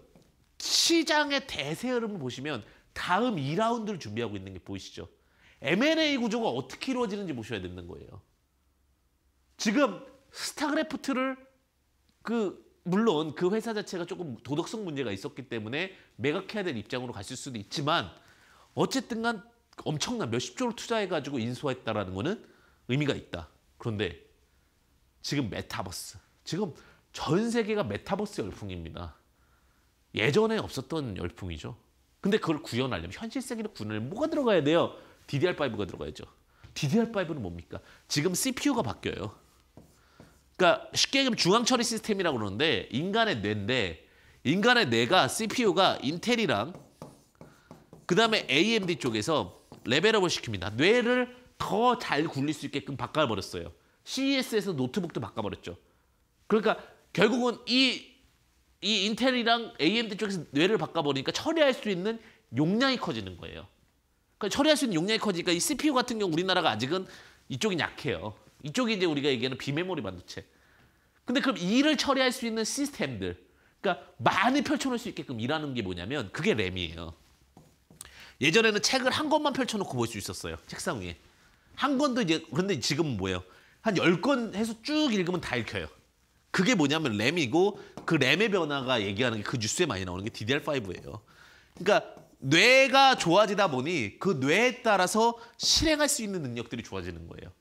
Speaker 1: 시장의 대세 흐름을 보시면 다음 2라운드를 준비하고 있는 게 보이시죠? M&A 구조가 어떻게 이루어지는지 보셔야 되는 거예요. 지금 스타그래프트를 그 물론 그 회사 자체가 조금 도덕성 문제가 있었기 때문에 매각해야 될 입장으로 갔을 수도 있지만 어쨌든 간 엄청난 몇십 조를 투자해가지고 인수했다라는 거는 의미가 있다. 그런데 지금 메타버스, 지금 전 세계가 메타버스 열풍입니다. 예전에 없었던 열풍이죠. 근데 그걸 구현하려면 현실 세계를 구현하 뭐가 들어가야 돼요? DDR5가 들어가야죠. DDR5는 뭡니까? 지금 CPU가 바뀌어요. 그러니까 쉽게 얘기하면 중앙처리 시스템이라고 그러는데 인간의 뇌인데 인간의 뇌가 CPU가 인텔이랑 그다음에 AMD 쪽에서 레벨업을 시킵니다. 뇌를 더 잘 굴릴 수 있게끔 바꿔버렸어요. CES에서 노트북도 바꿔버렸죠. 그러니까 결국은 이이 인텔이랑 AMD 쪽에서 뇌를 바꿔버리니까 처리할 수 있는 용량이 커지는 거예요. 그러니까 처리할 수 있는 용량이 커지니까 이 CPU 같은 경우 우리나라가 아직은 이쪽이 약해요. 이쪽이 이제 우리가 얘기하는 비메모리 반도체. 근데 그럼 일을 처리할 수 있는 시스템들, 그러니까 많이 펼쳐놓을 수 있게끔 일하는 게 뭐냐면 그게 램이에요. 예전에는 책을 한 권만 펼쳐놓고 볼 수 있었어요. 책상 위에. 한 권도 이제 근데 지금 뭐예요? 한 열 권 해서 쭉 읽으면 다 읽혀요. 그게 뭐냐면 램이고 그 램의 변화가 얘기하는 게 그 뉴스에 많이 나오는 게 DDR5예요. 그러니까 뇌가 좋아지다 보니 그 뇌에 따라서 실행할 수 있는 능력들이 좋아지는 거예요.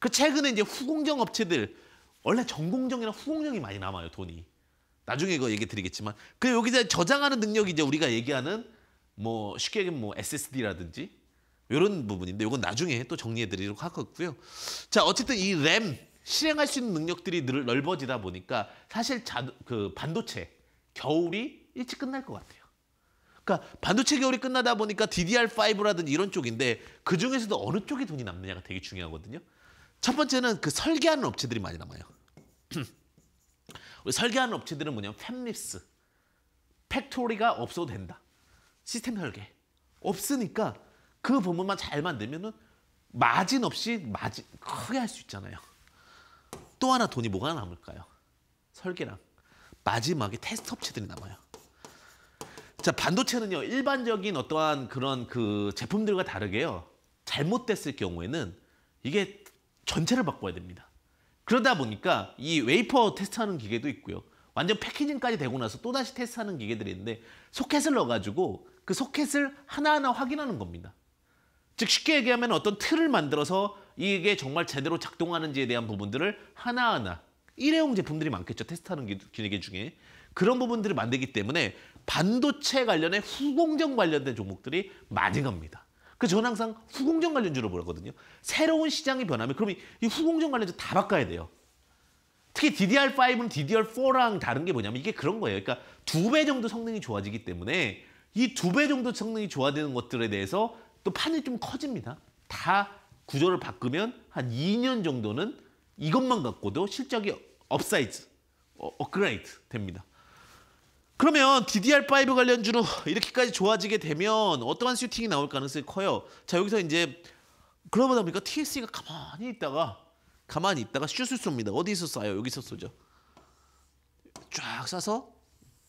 Speaker 1: 그 최근에 이제 후공정 업체들 원래 전공정이나 후공정이 많이 남아요 돈이. 나중에 이거 얘기 드리겠지만 그 여기서 저장하는 능력이 이제 우리가 얘기하는 뭐 쉽게 얘기하면 뭐 SSD라든지 이런 부분인데 이건 나중에 또 정리해 드리도록 하겠고요. 자 어쨌든 이램 실행할 수 있는 능력들이 늘 넓어지다 보니까 사실 자, 그 반도체 겨울이 일찍 끝날 것 같아요. 그러니까 반도체 겨울이 끝나다 보니까 DDR5라든지 이런 쪽인데 그 중에서도 어느 쪽이 돈이 남느냐가 되게 중요하거든요. 첫 번째는 그 설계하는 업체들이 많이 남아요. <clears throat> 설계하는 업체들은 뭐냐면 팹립스, 팩토리가 없어도 된다. 시스템 설계 없으니까 그 부분만 잘 만들면은 마진 없이 마진 크게 할 수 있잖아요. 또 하나 돈이 뭐가 남을까요? 설계랑 마지막에 테스트 업체들이 남아요. 자 반도체는요 일반적인 어떠한 그런 그 제품들과 다르게요 잘못됐을 경우에는 이게 전체를 바꿔야 됩니다. 그러다 보니까 이 웨이퍼 테스트하는 기계도 있고요. 완전 패키징까지 되고 나서 또다시 테스트하는 기계들이 있는데 소켓을 넣어가지고 그 소켓을 하나하나 확인하는 겁니다. 즉 쉽게 얘기하면 어떤 틀을 만들어서 이게 정말 제대로 작동하는지에 대한 부분들을 하나하나 일회용 제품들이 많겠죠. 테스트하는 기계 중에. 그런 부분들을 만들기 때문에 반도체 관련의 후공정 관련된 종목들이 많이 갑니다. 그 전 항상 후공정 관련주로 보거든요. 새로운 시장이 변하면 그럼 이 후공정 관련주 다 바꿔야 돼요. 특히 DDR5는 DDR4랑 다른 게 뭐냐면 이게 그런 거예요. 그러니까 두 배 정도 성능이 좋아지기 때문에 이 두 배 정도 성능이 좋아지는 것들에 대해서 또 판이 좀 커집니다. 다 구조를 바꾸면 한 2년 정도는 이것만 갖고도 실적이 업사이즈, 어, 업그레이드 됩니다. 그러면 DDR5 관련주로 이렇게까지 좋아지게 되면 어떠한 슈팅이 나올 가능성이 커요. 자 여기서 이제 그러다 보니까 TSC가 가만히 있다가 가만히 있다가 슛을 쏩니다. 어디서 쏴요? 여기서 쏘죠. 쫙 쏴서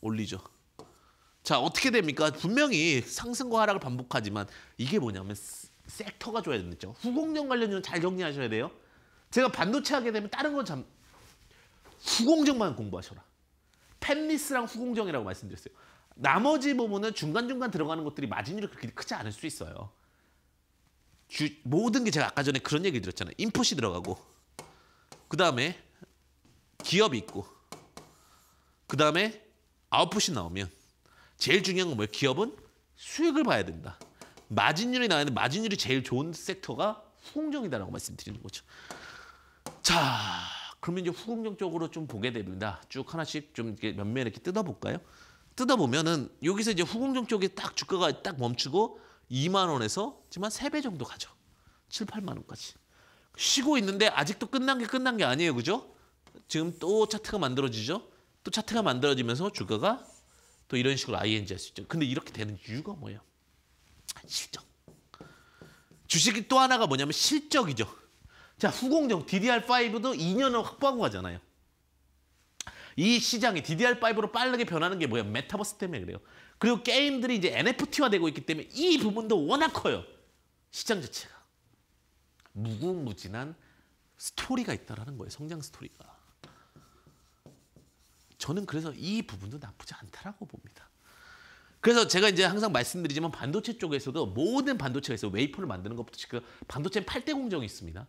Speaker 1: 올리죠. 자 어떻게 됩니까? 분명히 상승과 하락을 반복하지만 이게 뭐냐면 섹터가 줘야 되죠. 후공정 관련주는 잘 정리하셔야 돼요. 제가 반도체 하게 되면 다른 건 참 후공정만 공부하셔라. 펜리스랑 후공정이라고 말씀드렸어요. 나머지 부분은 중간중간 들어가는 것들이 마진율이 그렇게 크지 않을 수 있어요. 주, 모든 게 제가 아까 전에 그런 얘기 드렸잖아요. 인풋이 들어가고 그 다음에 기업이 있고 그 다음에 아웃풋이 나오면 제일 중요한 건 뭐예요? 기업은 수익을 봐야 된다. 마진율이 나는데 와야되 마진율이 제일 좋은 섹터가 후공정이다라고 말씀드리는 거죠. 자, 그러면 이제 후공정 쪽으로 좀 보게 됩니다. 쭉 하나씩 좀 이렇게 몇면 이렇게 뜯어볼까요? 뜯어보면은 여기서 이제 후공정 쪽에 딱 주가가 딱 멈추고 2만 원에서 지만 3배 정도 가죠. 7, 8만 원까지. 쉬고 있는데 아직도 끝난 게 끝난 게 아니에요. 그죠? 지금 또 차트가 만들어지죠. 또 차트가 만들어지면서 주가가 또 이런 식으로 ING 할 수 있죠. 근데 이렇게 되는 이유가 뭐예요? 아, 실적. 주식이 또 하나가 뭐냐면 실적이죠. 자, 후공정 DDR5도 2년을 확보하고 가잖아요. 이 시장이 DDR5로 빠르게 변하는 게 뭐야? 메타버스 때문에 그래요. 그리고 게임들이 이제 NFT화 되고 있기 때문에 이 부분도 워낙 커요. 시장 자체가. 무궁무진한 스토리가 있다라는 거예요. 성장 스토리가. 저는 그래서 이 부분도 나쁘지 않다라고 봅니다. 그래서 제가 이제 항상 말씀드리지만 반도체 쪽에서도 모든 반도체가 있어요. 웨이퍼를 만드는 것부터 지금 반도체는 8대 공정이 있습니다.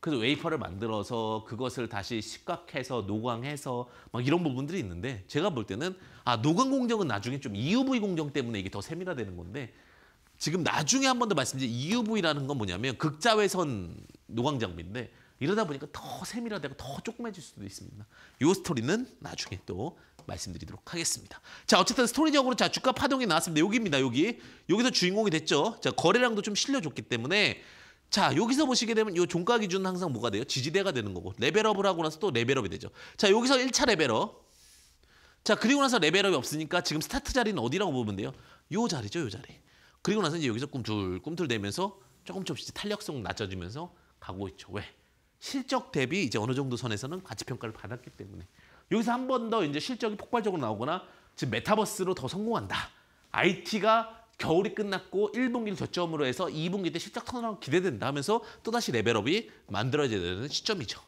Speaker 1: 그래서 웨이퍼를 만들어서 그것을 다시 십각해서 노광해서 막 이런 부분들이 있는데 제가 볼 때는 아 노광 공정은 나중에 좀 EUV 공정 때문에 이게 더 세밀화되는 건데 지금 나중에 한 번 더 말씀드린 EUV라는 건 뭐냐면 극자외선 노광 장비인데 이러다 보니까 더 세밀화되고 더 조그매질 수도 있습니다. 이 스토리는 나중에 또 말씀드리도록 하겠습니다. 자, 어쨌든 스토리적으로 자 주가 파동이 나왔습니다. 여기입니다. 여기. 여기서 주인공이 됐죠. 자, 거래량도 좀 실려줬기 때문에 자 여기서 보시게 되면 이 종가 기준은 항상 뭐가 돼요? 지지대가 되는 거고 레벨업을 하고 나서 또 레벨업이 되죠. 자 여기서 1차 레벨업 자 그리고 나서 레벨업이 없으니까 지금 스타트 자리는 어디라고 보면 돼요? 요 자리죠 요 자리 그리고 나서 이제 여기서 꿈틀 꿈틀대면서 조금 조금씩 탄력성 낮춰주면서 가고 있죠 왜? 실적 대비 이제 어느 정도 선에서는 가치평가를 받았기 때문에 여기서 한 번 더 이제 실적이 폭발적으로 나오거나 지금 메타버스로 더 성공한다. IT가 겨울이 끝났고 1분기를 저점으로 해서 2분기 때 실적 턴널라 기대된다 하면서 또다시 레벨업이 만들어져야 되는 시점이죠.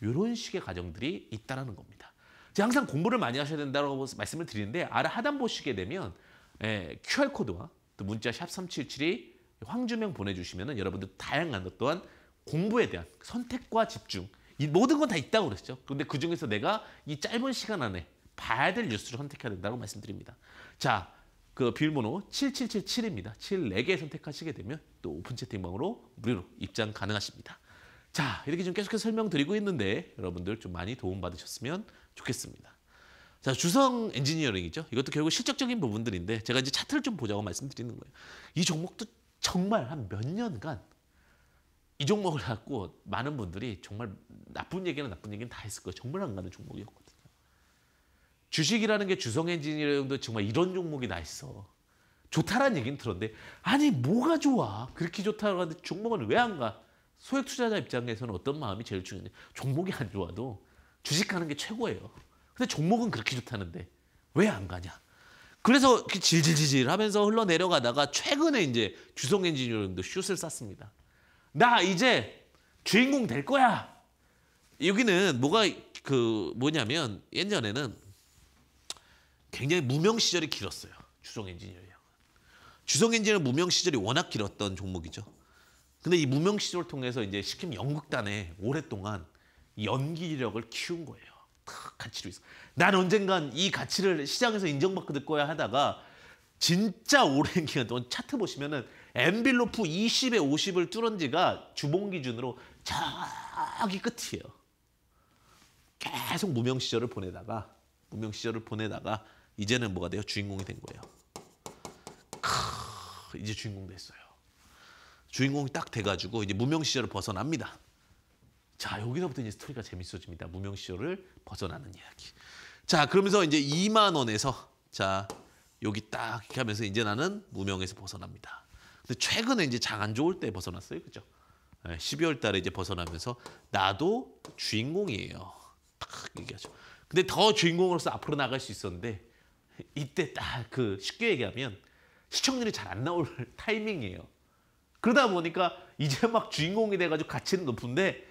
Speaker 1: 이런 식의 과정들이 있다는 겁니다. 항상 공부를 많이 하셔야 된다고 말씀을 드리는데 아래 하단 보시게 되면 에, 예, QR코드와 또 문자 샵3772 황주명 보내주시면 여러분들 다양한 것 또한 공부에 대한 선택과 집중 이 모든 건 다 있다고 그랬죠. 근데 그중에서 내가 이 짧은 시간 안에 봐야 될 뉴스를 선택해야 된다고 말씀드립니다. 자, 그 비밀번호 7777입니다. 7 4개 선택하시게 되면 또 오픈 채팅방으로 무료로 입장 가능하십니다. 자, 이렇게 좀 계속해서 설명드리고 있는데 여러분들 좀 많이 도움받으셨으면 좋겠습니다. 자, 주성 엔지니어링이죠. 이것도 결국 실적적인 부분들인데 제가 이제 차트를 좀 보자고 말씀드리는 거예요. 이 종목도 정말 한 몇 년간 이 종목을 갖고 많은 분들이 정말 나쁜 얘기는 나쁜 얘기는 다 했을 거예요. 정말 안 가는 종목이었거든요. 주식이라는 게 주성 엔지니어링도 정말 이런 종목이 나 있어. 좋다라는 얘기는 들었는데 아니 뭐가 좋아? 그렇게 좋다고 하는데 종목은 왜 안 가? 소액 투자자 입장에서는 어떤 마음이 제일 중요한데 종목이 안 좋아도 주식하는 게 최고예요. 근데 종목은 그렇게 좋다는데 왜 안 가냐? 그래서 질질질질 하면서 흘러내려가다가 최근에 이제 주성 엔지니어링도 슛을 쐈습니다. 나 이제 주인공 될 거야. 여기는 뭐가 그 뭐냐면 옛날에는 굉장히 무명 시절이 길었어요. 주성 엔지니어링. 주성 엔지니어 무명 시절이 워낙 길었던 종목이죠. 근데 이 무명 시절을 통해서 이제 시킴 연극단에 오랫동안 연기력을 키운 거예요. 가치로 있어. 난 언젠간 이 가치를 시장에서 인정받게 될 거야 하다가 진짜 오랜 기간 동안 차트 보시면은 엠빌로프 20에 50을 뚫은 지가 주봉 기준으로 저기 끝이에요. 계속 무명 시절을 보내다가 무명 시절을 보내다가 이제는 뭐가 돼요? 주인공이 된 거예요. 크, 이제 주인공 됐어요. 주인공이 딱 돼가지고 이제 무명 시절을 벗어납니다. 자 여기서부터 이제 스토리가 재밌어집니다. 무명 시절을 벗어나는 이야기. 자 그러면서 이제 2만 원에서 자 여기 딱 이렇게 하면서 이제 나는 무명에서 벗어납니다. 근데 최근에 이제 장 안 좋을 때 벗어났어요. 그죠? 12월 예, 달에 이제 벗어나면서 나도 주인공이에요. 딱 얘기하죠. 근데 더 주인공으로서 앞으로 나갈 수 있었는데 이때 딱 그 쉽게 얘기하면 시청률이 잘 안 나올 <laughs> 타이밍이에요. 그러다 보니까 이제 막 주인공이 돼가지고 가치는 높은데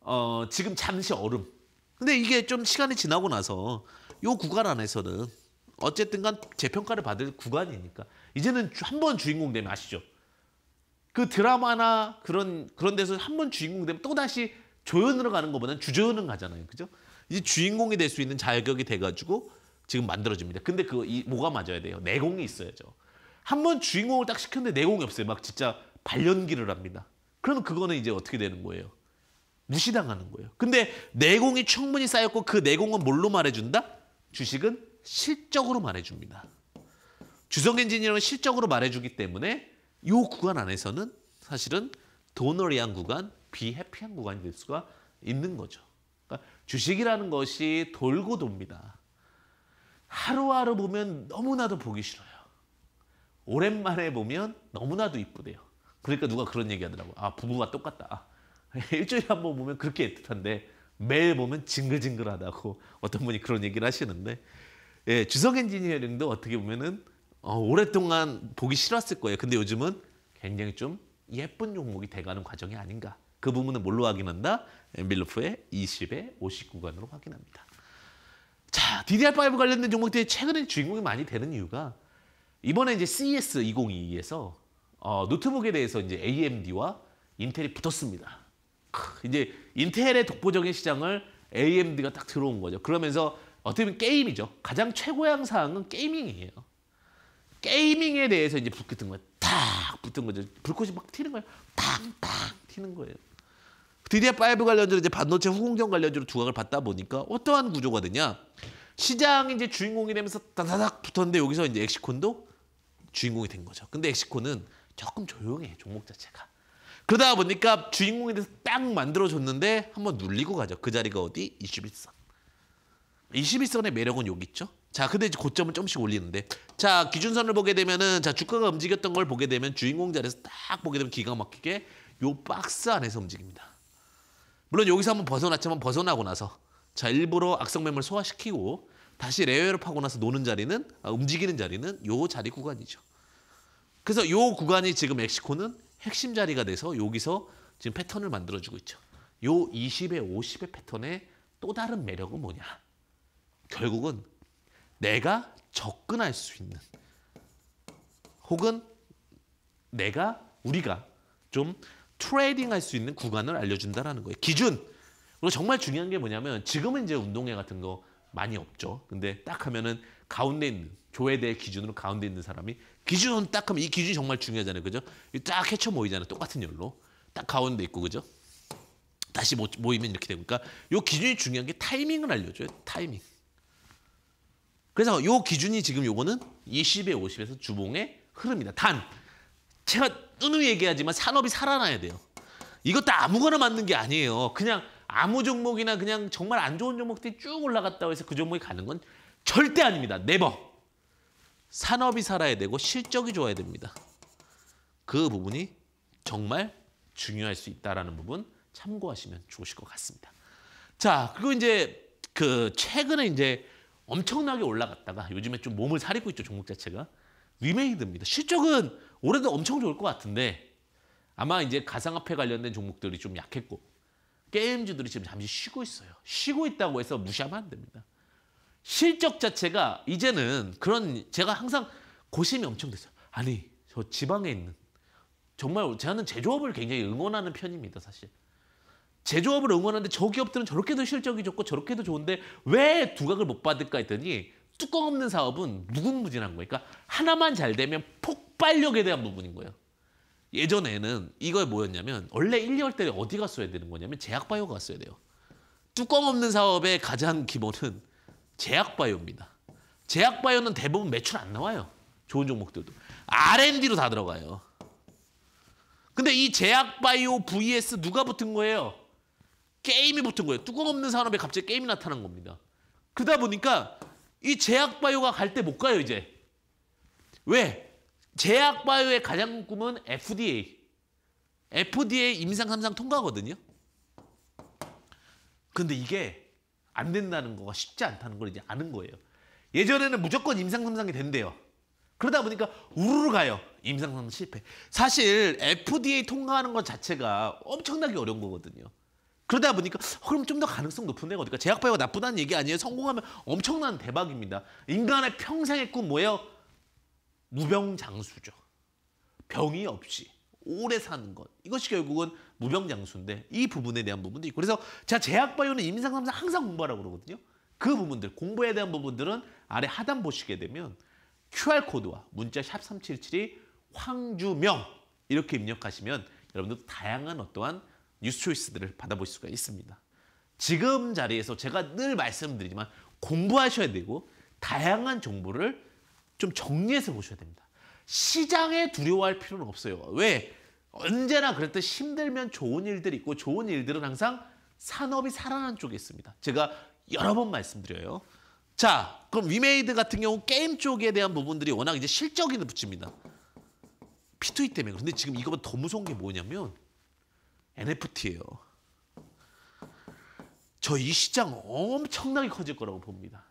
Speaker 1: 어, 지금 잠시 얼음. 근데 이게 좀 시간이 지나고 나서 요 구간 안에서는 어쨌든 간 재평가를 받을 구간이니까 이제는 한 번 주인공 되면 아시죠? 그 드라마나 그런 그런 데서 한 번 주인공 되면 또 다시 조연으로 가는 것보다는 주조연은 가잖아요. 그죠? 이제 주인공이 될 수 있는 자격이 돼 가지고 지금 만들어집니다. 근데 그거 이 뭐가 맞아야 돼요? 내공이 있어야죠. 한 번 주인공을 딱 시켰는데 내공이 없어요. 막 진짜 발연기를 합니다. 그러면 그거는 이제 어떻게 되는 거예요? 무시당하는 거예요. 근데 내공이 충분히 쌓였고 그 내공은 뭘로 말해준다? 주식은 실적으로 말해줍니다. 주성 엔지니어는 실적으로 말해주기 때문에 이 구간 안에서는 사실은 도너리한 구간, 비해피한 구간이 될 수가 있는 거죠. 그러니까 주식이라는 것이 돌고 돕니다. 하루하루 보면 너무나도 보기 싫어요. 오랜만에 보면 너무나도 이쁘대요. 그러니까 누가 그런 얘기 하더라고. 아, 부부가 똑같다. <laughs> 일주일에 한 번 보면 그렇게 애틋한데 매일 보면 징글징글하다고 어떤 분이 그런 얘기를 하시는데 예, 주석 엔지니어링도 어떻게 보면은 어, 오랫동안 보기 싫었을 거예요. 근데 요즘은 굉장히 좀 예쁜 종목이 돼가는 과정이 아닌가. 그 부분은 뭘로 확인한다? 엔빌로프의 20에 50구간으로 확인합니다. 자, DDR5 관련된 종목들이 최근에 주인공이 많이 되는 이유가 이번에 이제 CES 2022에서 어, 노트북에 대해서 이제 AMD와 인텔이 붙었습니다. 크, 이제 인텔의 독보적인 시장을 AMD가 딱 들어온 거죠. 그러면서 어떻게 보면 게임이죠. 가장 최고양 사항은 게이밍이에요. 게이밍에 대해서 이제 붙은 거예요. 탁 붙은 거죠. 불꽃이 막 튀는 거예요. 탕탕 튀는 거예요. 드디어 파이브 관련주로 이제 반도체 후공정 관련주로 두각을 받다 보니까 어떠한 구조가 되냐? 시장이 이제 주인공이 되면서 다다닥 붙었는데 여기서 이제 엑시콘도 주인공이 된 거죠. 근데 엑시콘은 조금 조용해 종목 자체가. 그러다 보니까 주인공이 돼서 딱 만들어줬는데 한번 눌리고 가죠. 그 자리가 어디? 21선. 21선의 매력은 여기 있죠. 자, 근데 이제 고점은 조금씩 올리는데. 자, 기준선을 보게 되면은 자, 주가가 움직였던 걸 보게 되면 주인공 자리에서 딱 보게 되면 기가 막히게 요 박스 안에서 움직입니다. 물론 여기서 한번 벗어났지만 벗어나고 나서 자, 일부러 악성매물 소화시키고 다시 레어업 파고 나서 노는 자리는 아, 움직이는 자리는 요 자리 구간이죠. 그래서 요 구간이 지금 멕시코는 핵심 자리가 돼서 여기서 지금 패턴을 만들어 주고 있죠. 요 20에 50의 패턴의 또 다른 매력은 뭐냐? 결국은 내가 접근할 수 있는 혹은 내가 우리가 좀 트레이딩 할 수 있는 구간을 알려준다라는 거예요. 기준. 그리고 정말 중요한 게 뭐냐면 지금은 이제 운동회 같은 거 많이 없죠. 근데 딱 하면은 가운데 있는 조회대 기준으로 가운데 있는 사람이 기준 딱 하면 이 기준이 정말 중요하잖아요. 그죠? 딱 해쳐 모이잖아요. 똑같은 열로. 딱 가운데 있고 그죠? 다시 모이면 이렇게 되니까 요 기준이 중요한 게 타이밍을 알려줘요. 타이밍. 그래서 요 기준이 지금 요거는 20에 50에서 주봉의 흐름이다. 단 제가 누누 얘기하지만 산업이 살아나야 돼요. 이것도 아무거나 맞는 게 아니에요. 그냥 아무 종목이나 그냥 정말 안 좋은 종목들이 쭉 올라갔다고 해서 그 종목이 가는 건 절대 아닙니다. 네버. 산업이 살아야 되고 실적이 좋아야 됩니다. 그 부분이 정말 중요할 수 있다라는 부분 참고하시면 좋으실 것 같습니다. 자, 그리고 이제 그 최근에 이제 엄청나게 올라갔다가 요즘에 좀 몸을 사리고 있죠 종목 자체가 위메이드입니다. 실적은 올해도 엄청 좋을 것 같은데 아마 이제 가상화폐 관련된 종목들이 좀 약했고 게임주들이 지금 잠시 쉬고 있어요. 쉬고 있다고 해서 무시하면 안 됩니다. 실적 자체가 이제는 그런 제가 항상 고심이 엄청 됐어요. 아니 저 지방에 있는 정말 저는 제조업을 굉장히 응원하는 편입니다 사실. 제조업을 응원하는데 저 기업들은 저렇게도 실적이 좋고 저렇게도 좋은데 왜 두각을 못 받을까 했더니 뚜껑 없는 사업은 무궁무진한 거예요. 그러니까 하나만 잘 되면 폭발력에 대한 부분인 거예요. 예전에는 이거 뭐였냐면 원래 1, 2월 때 어디 갔어야 되는 거냐면 제약바이오 가 갔어야 돼요. 뚜껑 없는 사업의 가장 기본은 제약바이오입니다. 제약바이오는 대부분 매출 안 나와요. 좋은 종목들도. R&D로 다 들어가요. 근데 이 제약바이오 vs 누가 붙은 거예요? 게임이 붙은 거예요. 뚜껑 없는 산업에 갑자기 게임이 나타난 겁니다. 그러다 보니까 이 제약바이오가 갈 때 못 가요, 이제. 왜? 제약바이오의 가장 꿈은 FDA. FDA 임상 3상 통과거든요. 근데 이게 안 된다는 거가 쉽지 않다는 걸 이제 아는 거예요. 예전에는 무조건 임상 3상이 된대요. 그러다 보니까 우르르 가요. 임상 3상 실패. 사실 FDA 통과하는 것 자체가 엄청나게 어려운 거거든요. 그러다 보니까 아, 그럼 좀 더 가능성 높은 애가 어딜까? 제약바이오가 나쁘다는 얘기 아니에요. 성공하면 엄청난 대박입니다. 인간의 평생의 꿈 뭐예요? 무병장수죠. 병이 없이 오래 사는 것. 이것이 결국은 무병장수인데 이 부분에 대한 부분도 있고 그래서 제가 제약바이오는 임상삼사 항상 공부하라고 그러거든요. 그 부분들, 공부에 대한 부분들은 아래 하단 보시게 되면 QR코드와 문자 샵 3777이 황주명 이렇게 입력하시면 여러분들 다양한 어떠한 뉴스 초이스들을 받아볼 수가 있습니다. 지금 자리에서 제가 늘 말씀드리지만 공부하셔야 되고 다양한 정보를 좀 정리해서 보셔야 됩니다. 시장에 두려워할 필요는 없어요. 왜? 언제나 그랬듯 힘들면 좋은 일들이 있고 좋은 일들은 항상 산업이 살아난 쪽에 있습니다. 제가 여러 번 말씀드려요. 자, 그럼 위메이드 같은 경우 게임 쪽에 대한 부분들이 워낙 이제 실적이 붙입니다. P2E 때문에. 근데 지금 이거보다 더 무서운 게 뭐냐면 NFT예요. 저 이 시장 엄청나게 커질 거라고 봅니다.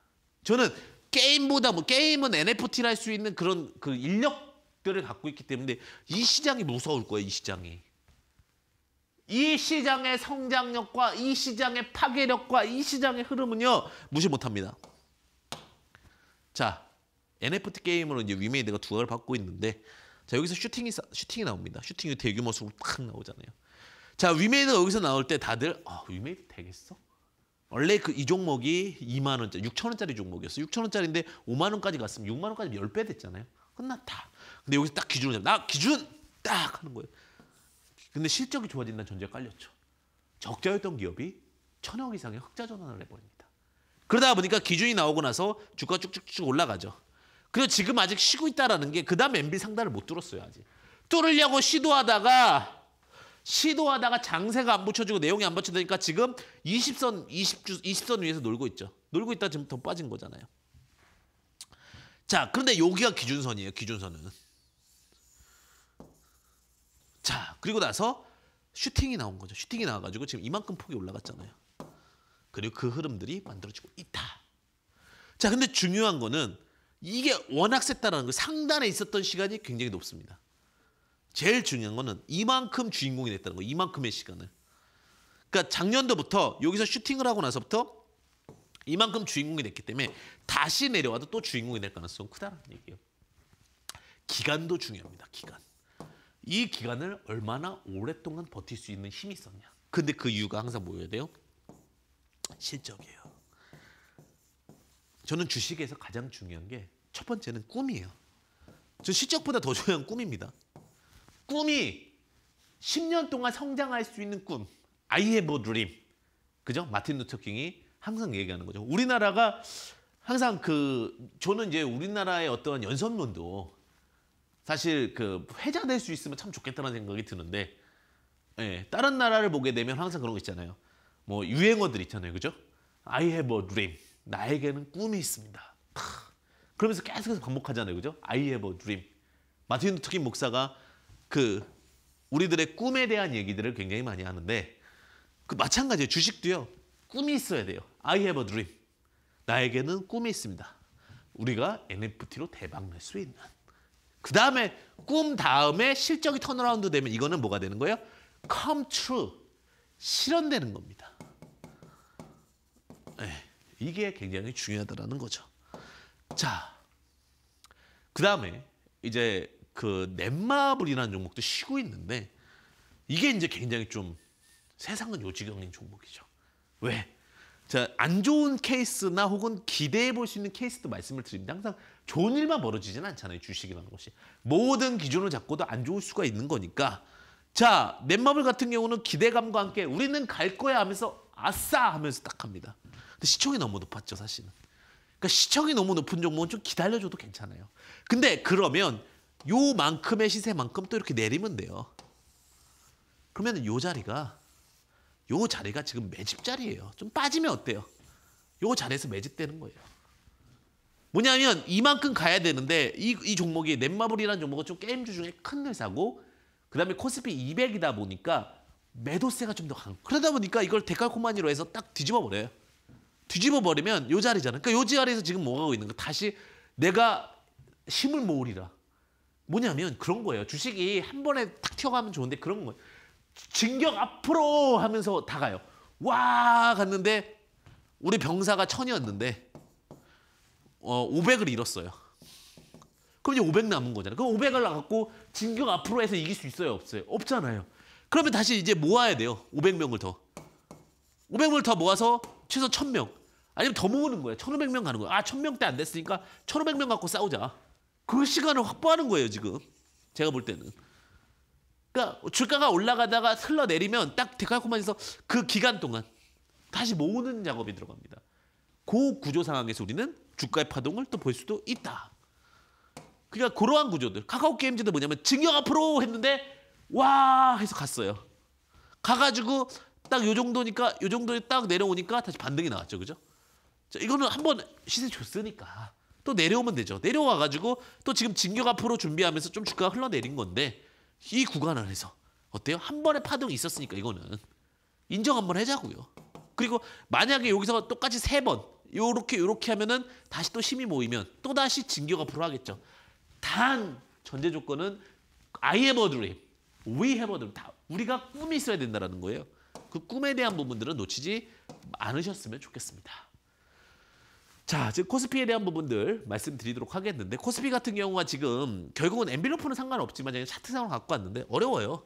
Speaker 1: 저는 게임보다 뭐 게임은 NFT를 할 수 있는 그런 그 인력들을 갖고 있기 때문에 이 시장이 무서울 거예요. 이 시장이. 이 시장의 성장력과 이 시장의 파괴력과 이 시장의 흐름은요 무시 못합니다. 자 NFT 게임으로 이제 위메이드가 두각을 받고 있는데 자 여기서 슈팅이 슈팅이 나옵니다. 슈팅이 대규모 수로 탁 나오잖아요. 자, 위메이드가 여기서 나올 때 다들 아, 위메이드 되겠어? 원래 그 이 종목이 2만 원짜리, 6천 원짜리 종목이었어. 6천 원짜리인데 5만 원까지 갔으면 6만 원까지 10배 됐잖아요. 끝났다. 근데 여기서 딱 기준을 잡아. 나 기준 딱 하는 거예요. 근데 실적이 좋아진다는 전제가 깔렸죠. 적자였던 기업이 천억 이상의 흑자 전환을 해버립니다. 그러다 보니까 기준이 나오고 나서 주가 쭉쭉쭉 올라가죠. 그리고 지금 아직 쉬고 있다라는 게 그다음 MB 상단을 못 뚫었어요 아직. 뚫으려고 시도하다가 시도하다가 장세가 안 붙여지고 내용이 안붙여지니까 지금 20선 20주 20선 위에서 놀고 있죠. 놀고 있다 지금 더 빠진 거잖아요. 자, 그런데 여기가 기준선이에요. 기준선은. 자, 그리고 나서 슈팅이 나온 거죠. 슈팅이 나와 가지고 지금 이만큼 폭이 올라갔잖아요. 그리고 그 흐름들이 만들어지고 있다. 자, 근데 중요한 거는 이게 워낙 셌다라는거 상단에 있었던 시간이 굉장히 높습니다. 제일 중요한 거는 이만큼 주인공이 됐다는 거 이만큼의 시간을. 그러니까 작년도부터 여기서 슈팅을 하고 나서부터 이만큼 주인공이 됐기 때문에 다시 내려와도 또 주인공이 될 가능성은 크다는 얘기예요. 기간도 중요합니다. 기간. 이 기간을 얼마나 오랫동안 버틸 수 있는 힘이 있었냐. 근데 그 이유가 항상 뭐여야 돼요? 실적이에요. 저는 주식에서 가장 중요한 게 첫 번째는 꿈이에요. 저 실적보다 더 중요한 꿈입니다. 꿈이 10년 동안 성장할 수 있는 꿈. I have a dream. 그죠? 마틴 루터 킹이 항상 얘기하는 거죠. 우리나라가 항상 그 저는 이제 우리나라의 어떤 연설문도 사실 그 회자될 수 있으면 참 좋겠다는 생각이 드는데 예, 다른 나라를 보게 되면 항상 그런 거 있잖아요. 뭐 유행어들 있잖아요. 그죠? I have a dream. 나에게는 꿈이 있습니다. 크. 그러면서 계속해서 반복하잖아요. 그죠? I have a dream. 마틴 루터 킹 목사가 그 우리들의 꿈에 대한 얘기들을 굉장히 많이 하는데 그 마찬가지예요. 주식도요. 꿈이 있어야 돼요. I have a dream. 나에게는 꿈이 있습니다. 우리가 NFT로 대박 낼 수 있는. 그 다음에 꿈 다음에 실적이 턴어라운드 되면 이거는 뭐가 되는 거예요? Come true. 실현되는 겁니다. 네, 이게 굉장히 중요하다는 거죠. 자, 그 다음에 이제 그 넷마블이라는 종목도 쉬고 있는데 이게 이제 굉장히 좀 세상은 요지경인 종목이죠. 왜? 자, 안 좋은 케이스나 혹은 기대해 볼 수 있는 케이스도 말씀을 드립니다. 항상 좋은 일만 벌어지진 않잖아요. 주식이라는 것이. 모든 기준을 잡고도 안 좋을 수가 있는 거니까. 자, 넷마블 같은 경우는 기대감과 함께 우리는 갈 거야 하면서 아싸 하면서 딱 합니다. 근데 시청이 너무 높았죠, 사실은. 그러니까 시청이 너무 높은 종목은 좀 기다려줘도 괜찮아요. 근데 그러면 요만큼의 시세만큼 또 이렇게 내리면 돼요. 그러면 요 자리가 요 자리가 지금 매집 자리예요. 좀 빠지면 어때요? 요 자리에서 매집되는 거예요. 뭐냐면 이만큼 가야 되는데 이, 이 종목이 넷마블이라는 종목은 좀 게임주 중에 큰 회사고 그다음에 코스피 200이다 보니까 매도세가 좀 더 강. 그러다 보니까 이걸 데칼코마니로 해서 딱 뒤집어 버려요. 뒤집어 버리면 요 자리잖아. 그러니까 요 자리에서 지금 뭐 하고 있는 거 다시 내가 힘을 모으리라. 뭐냐면 그런 거예요. 주식이 한 번에 탁 튀어가면 좋은데 그런 거예요. 진격 앞으로 하면서 다 가요. 와 갔는데 우리 병사가 천이었는데 어 500을 잃었어요. 그럼 이제 500 남은 거잖아요. 그럼 500을 갖고 진격 앞으로 해서 이길 수 있어요? 없어요? 없잖아요. 그러면 다시 이제 모아야 돼요. 500명을 더. 500명을 더 모아서 최소 1000명. 아니면 더 모으는 거예요. 1500명 가는 거예요. 아 1000명 때 안 됐으니까 1500명 갖고 싸우자. 그 시간을 확보하는 거예요, 지금. 제가 볼 때는. 그러니까 주가가 올라가다가 흘러내리면 딱 데칼코마에서 그 기간 동안 다시 모으는 작업이 들어갑니다. 그 구조 상황에서 우리는 주가의 파동을 또 볼 수도 있다. 그러니까 그러한 구조들. 카카오 게임즈도 뭐냐면 증여 앞으로 했는데 와 해서 갔어요. 가가지고 딱 요 정도니까 요 정도에 딱 내려오니까 다시 반등이 나왔죠, 그죠? 자, 이거는 한번 시세 줬으니까 또 내려오면 되죠. 내려와 가지고 또 지금 진격 앞으로 준비하면서 좀 주가가 흘러내린 건데 이 구간 안에서 어때요? 한 번의 파동이 있었으니까 이거는 인정 한번 해자고요. 그리고 만약에 여기서 똑같이 세번 요렇게 요렇게 하면은 다시 또 힘이 모이면 또 다시 진격 앞으로 하겠죠. 단 전제 조건은 I have a dream, we have a dream. 다 우리가 꿈이 있어야 된다는 거예요. 그 꿈에 대한 부분들은 놓치지 않으셨으면 좋겠습니다. 자, 즉 코스피에 대한 부분들 말씀드리도록 하겠는데 코스피 같은 경우가 지금 결국은 엔빌로프는 상관없지만 제가 차트상으로 갖고 왔는데 어려워요.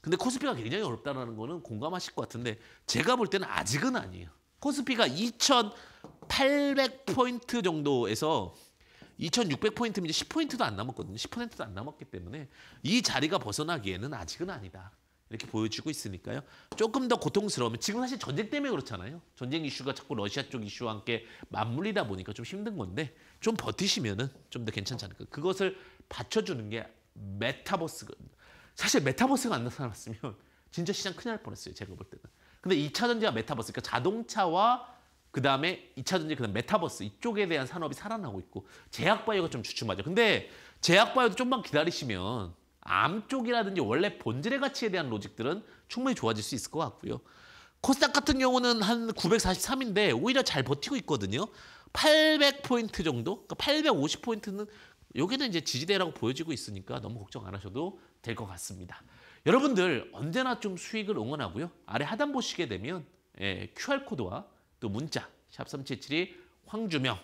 Speaker 1: 근데 코스피가 굉장히 어렵다는 거는 공감하실 것 같은데 제가 볼 때는 아직은 아니에요. 코스피가 2,800포인트 정도에서 2,600포인트면 이제 10포인트도 안 남았거든요. 10%도 안 남았기 때문에 이 자리가 벗어나기에는 아직은 아니다. 이렇게 보여지고 있으니까요. 조금 더 고통스러우면 지금 사실 전쟁 때문에 그렇잖아요. 전쟁 이슈가 자꾸 러시아 쪽 이슈와 함께 맞물리다 보니까 좀 힘든 건데 좀 버티시면은 좀 더 괜찮지 않을까. 그것을 받쳐주는 게 메타버스거든요. 사실 메타버스가 안 나타났으면 <laughs> 진짜 시장 큰일 날 뻔했어요. 제가 볼 때는. 근데 2차 전지와 메타버스, 그러니까 자동차와 그 다음에 2차 전지, 그 다음 메타버스 이쪽에 대한 산업이 살아나고 있고 제약바이오가 좀 주춤하죠. 근데 제약바이오도 좀만 기다리시면 암 쪽이라든지 원래 본질의 가치에 대한 로직들은 충분히 좋아질 수 있을 것 같고요. 코스닥 같은 경우는 한 943인데 오히려 잘 버티고 있거든요. 800포인트 정도? 그러니까 850포인트는 여기는 이제 지지대라고 보여지고 있으니까 너무 걱정 안 하셔도 될 것 같습니다. 여러분들 언제나 좀 수익을 응원하고요. 아래 하단 보시게 되면 예, QR코드와 또 문자 샵3772 황주명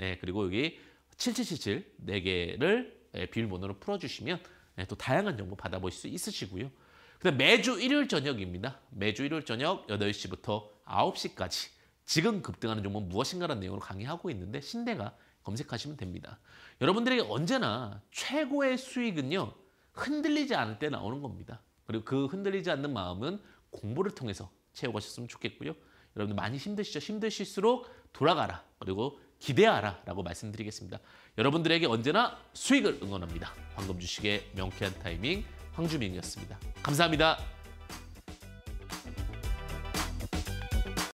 Speaker 1: 예, 그리고 여기 7777 4개를 예, 비밀번호로 풀어주시면 예, 또 다양한 정보 받아보실 수 있으시고요. 그다음 매주 일요일 저녁입니다. 매주 일요일 저녁 8시부터 9시까지 지금 급등하는 종목 무엇인가라는 내용으로 강의하고 있는데 신대가 검색하시면 됩니다. 여러분들에게 언제나 최고의 수익은요. 흔들리지 않을 때 나오는 겁니다. 그리고 그 흔들리지 않는 마음은 공부를 통해서 채워가셨으면 좋겠고요. 여러분들 많이 힘드시죠? 힘드실수록 돌아가라. 그리고 기대하라 라고 말씀드리겠습니다. 여러분들에게 언제나 수익을 응원합니다. 황금 주식의 명쾌한 타이밍 황주민이었습니다. 감사합니다.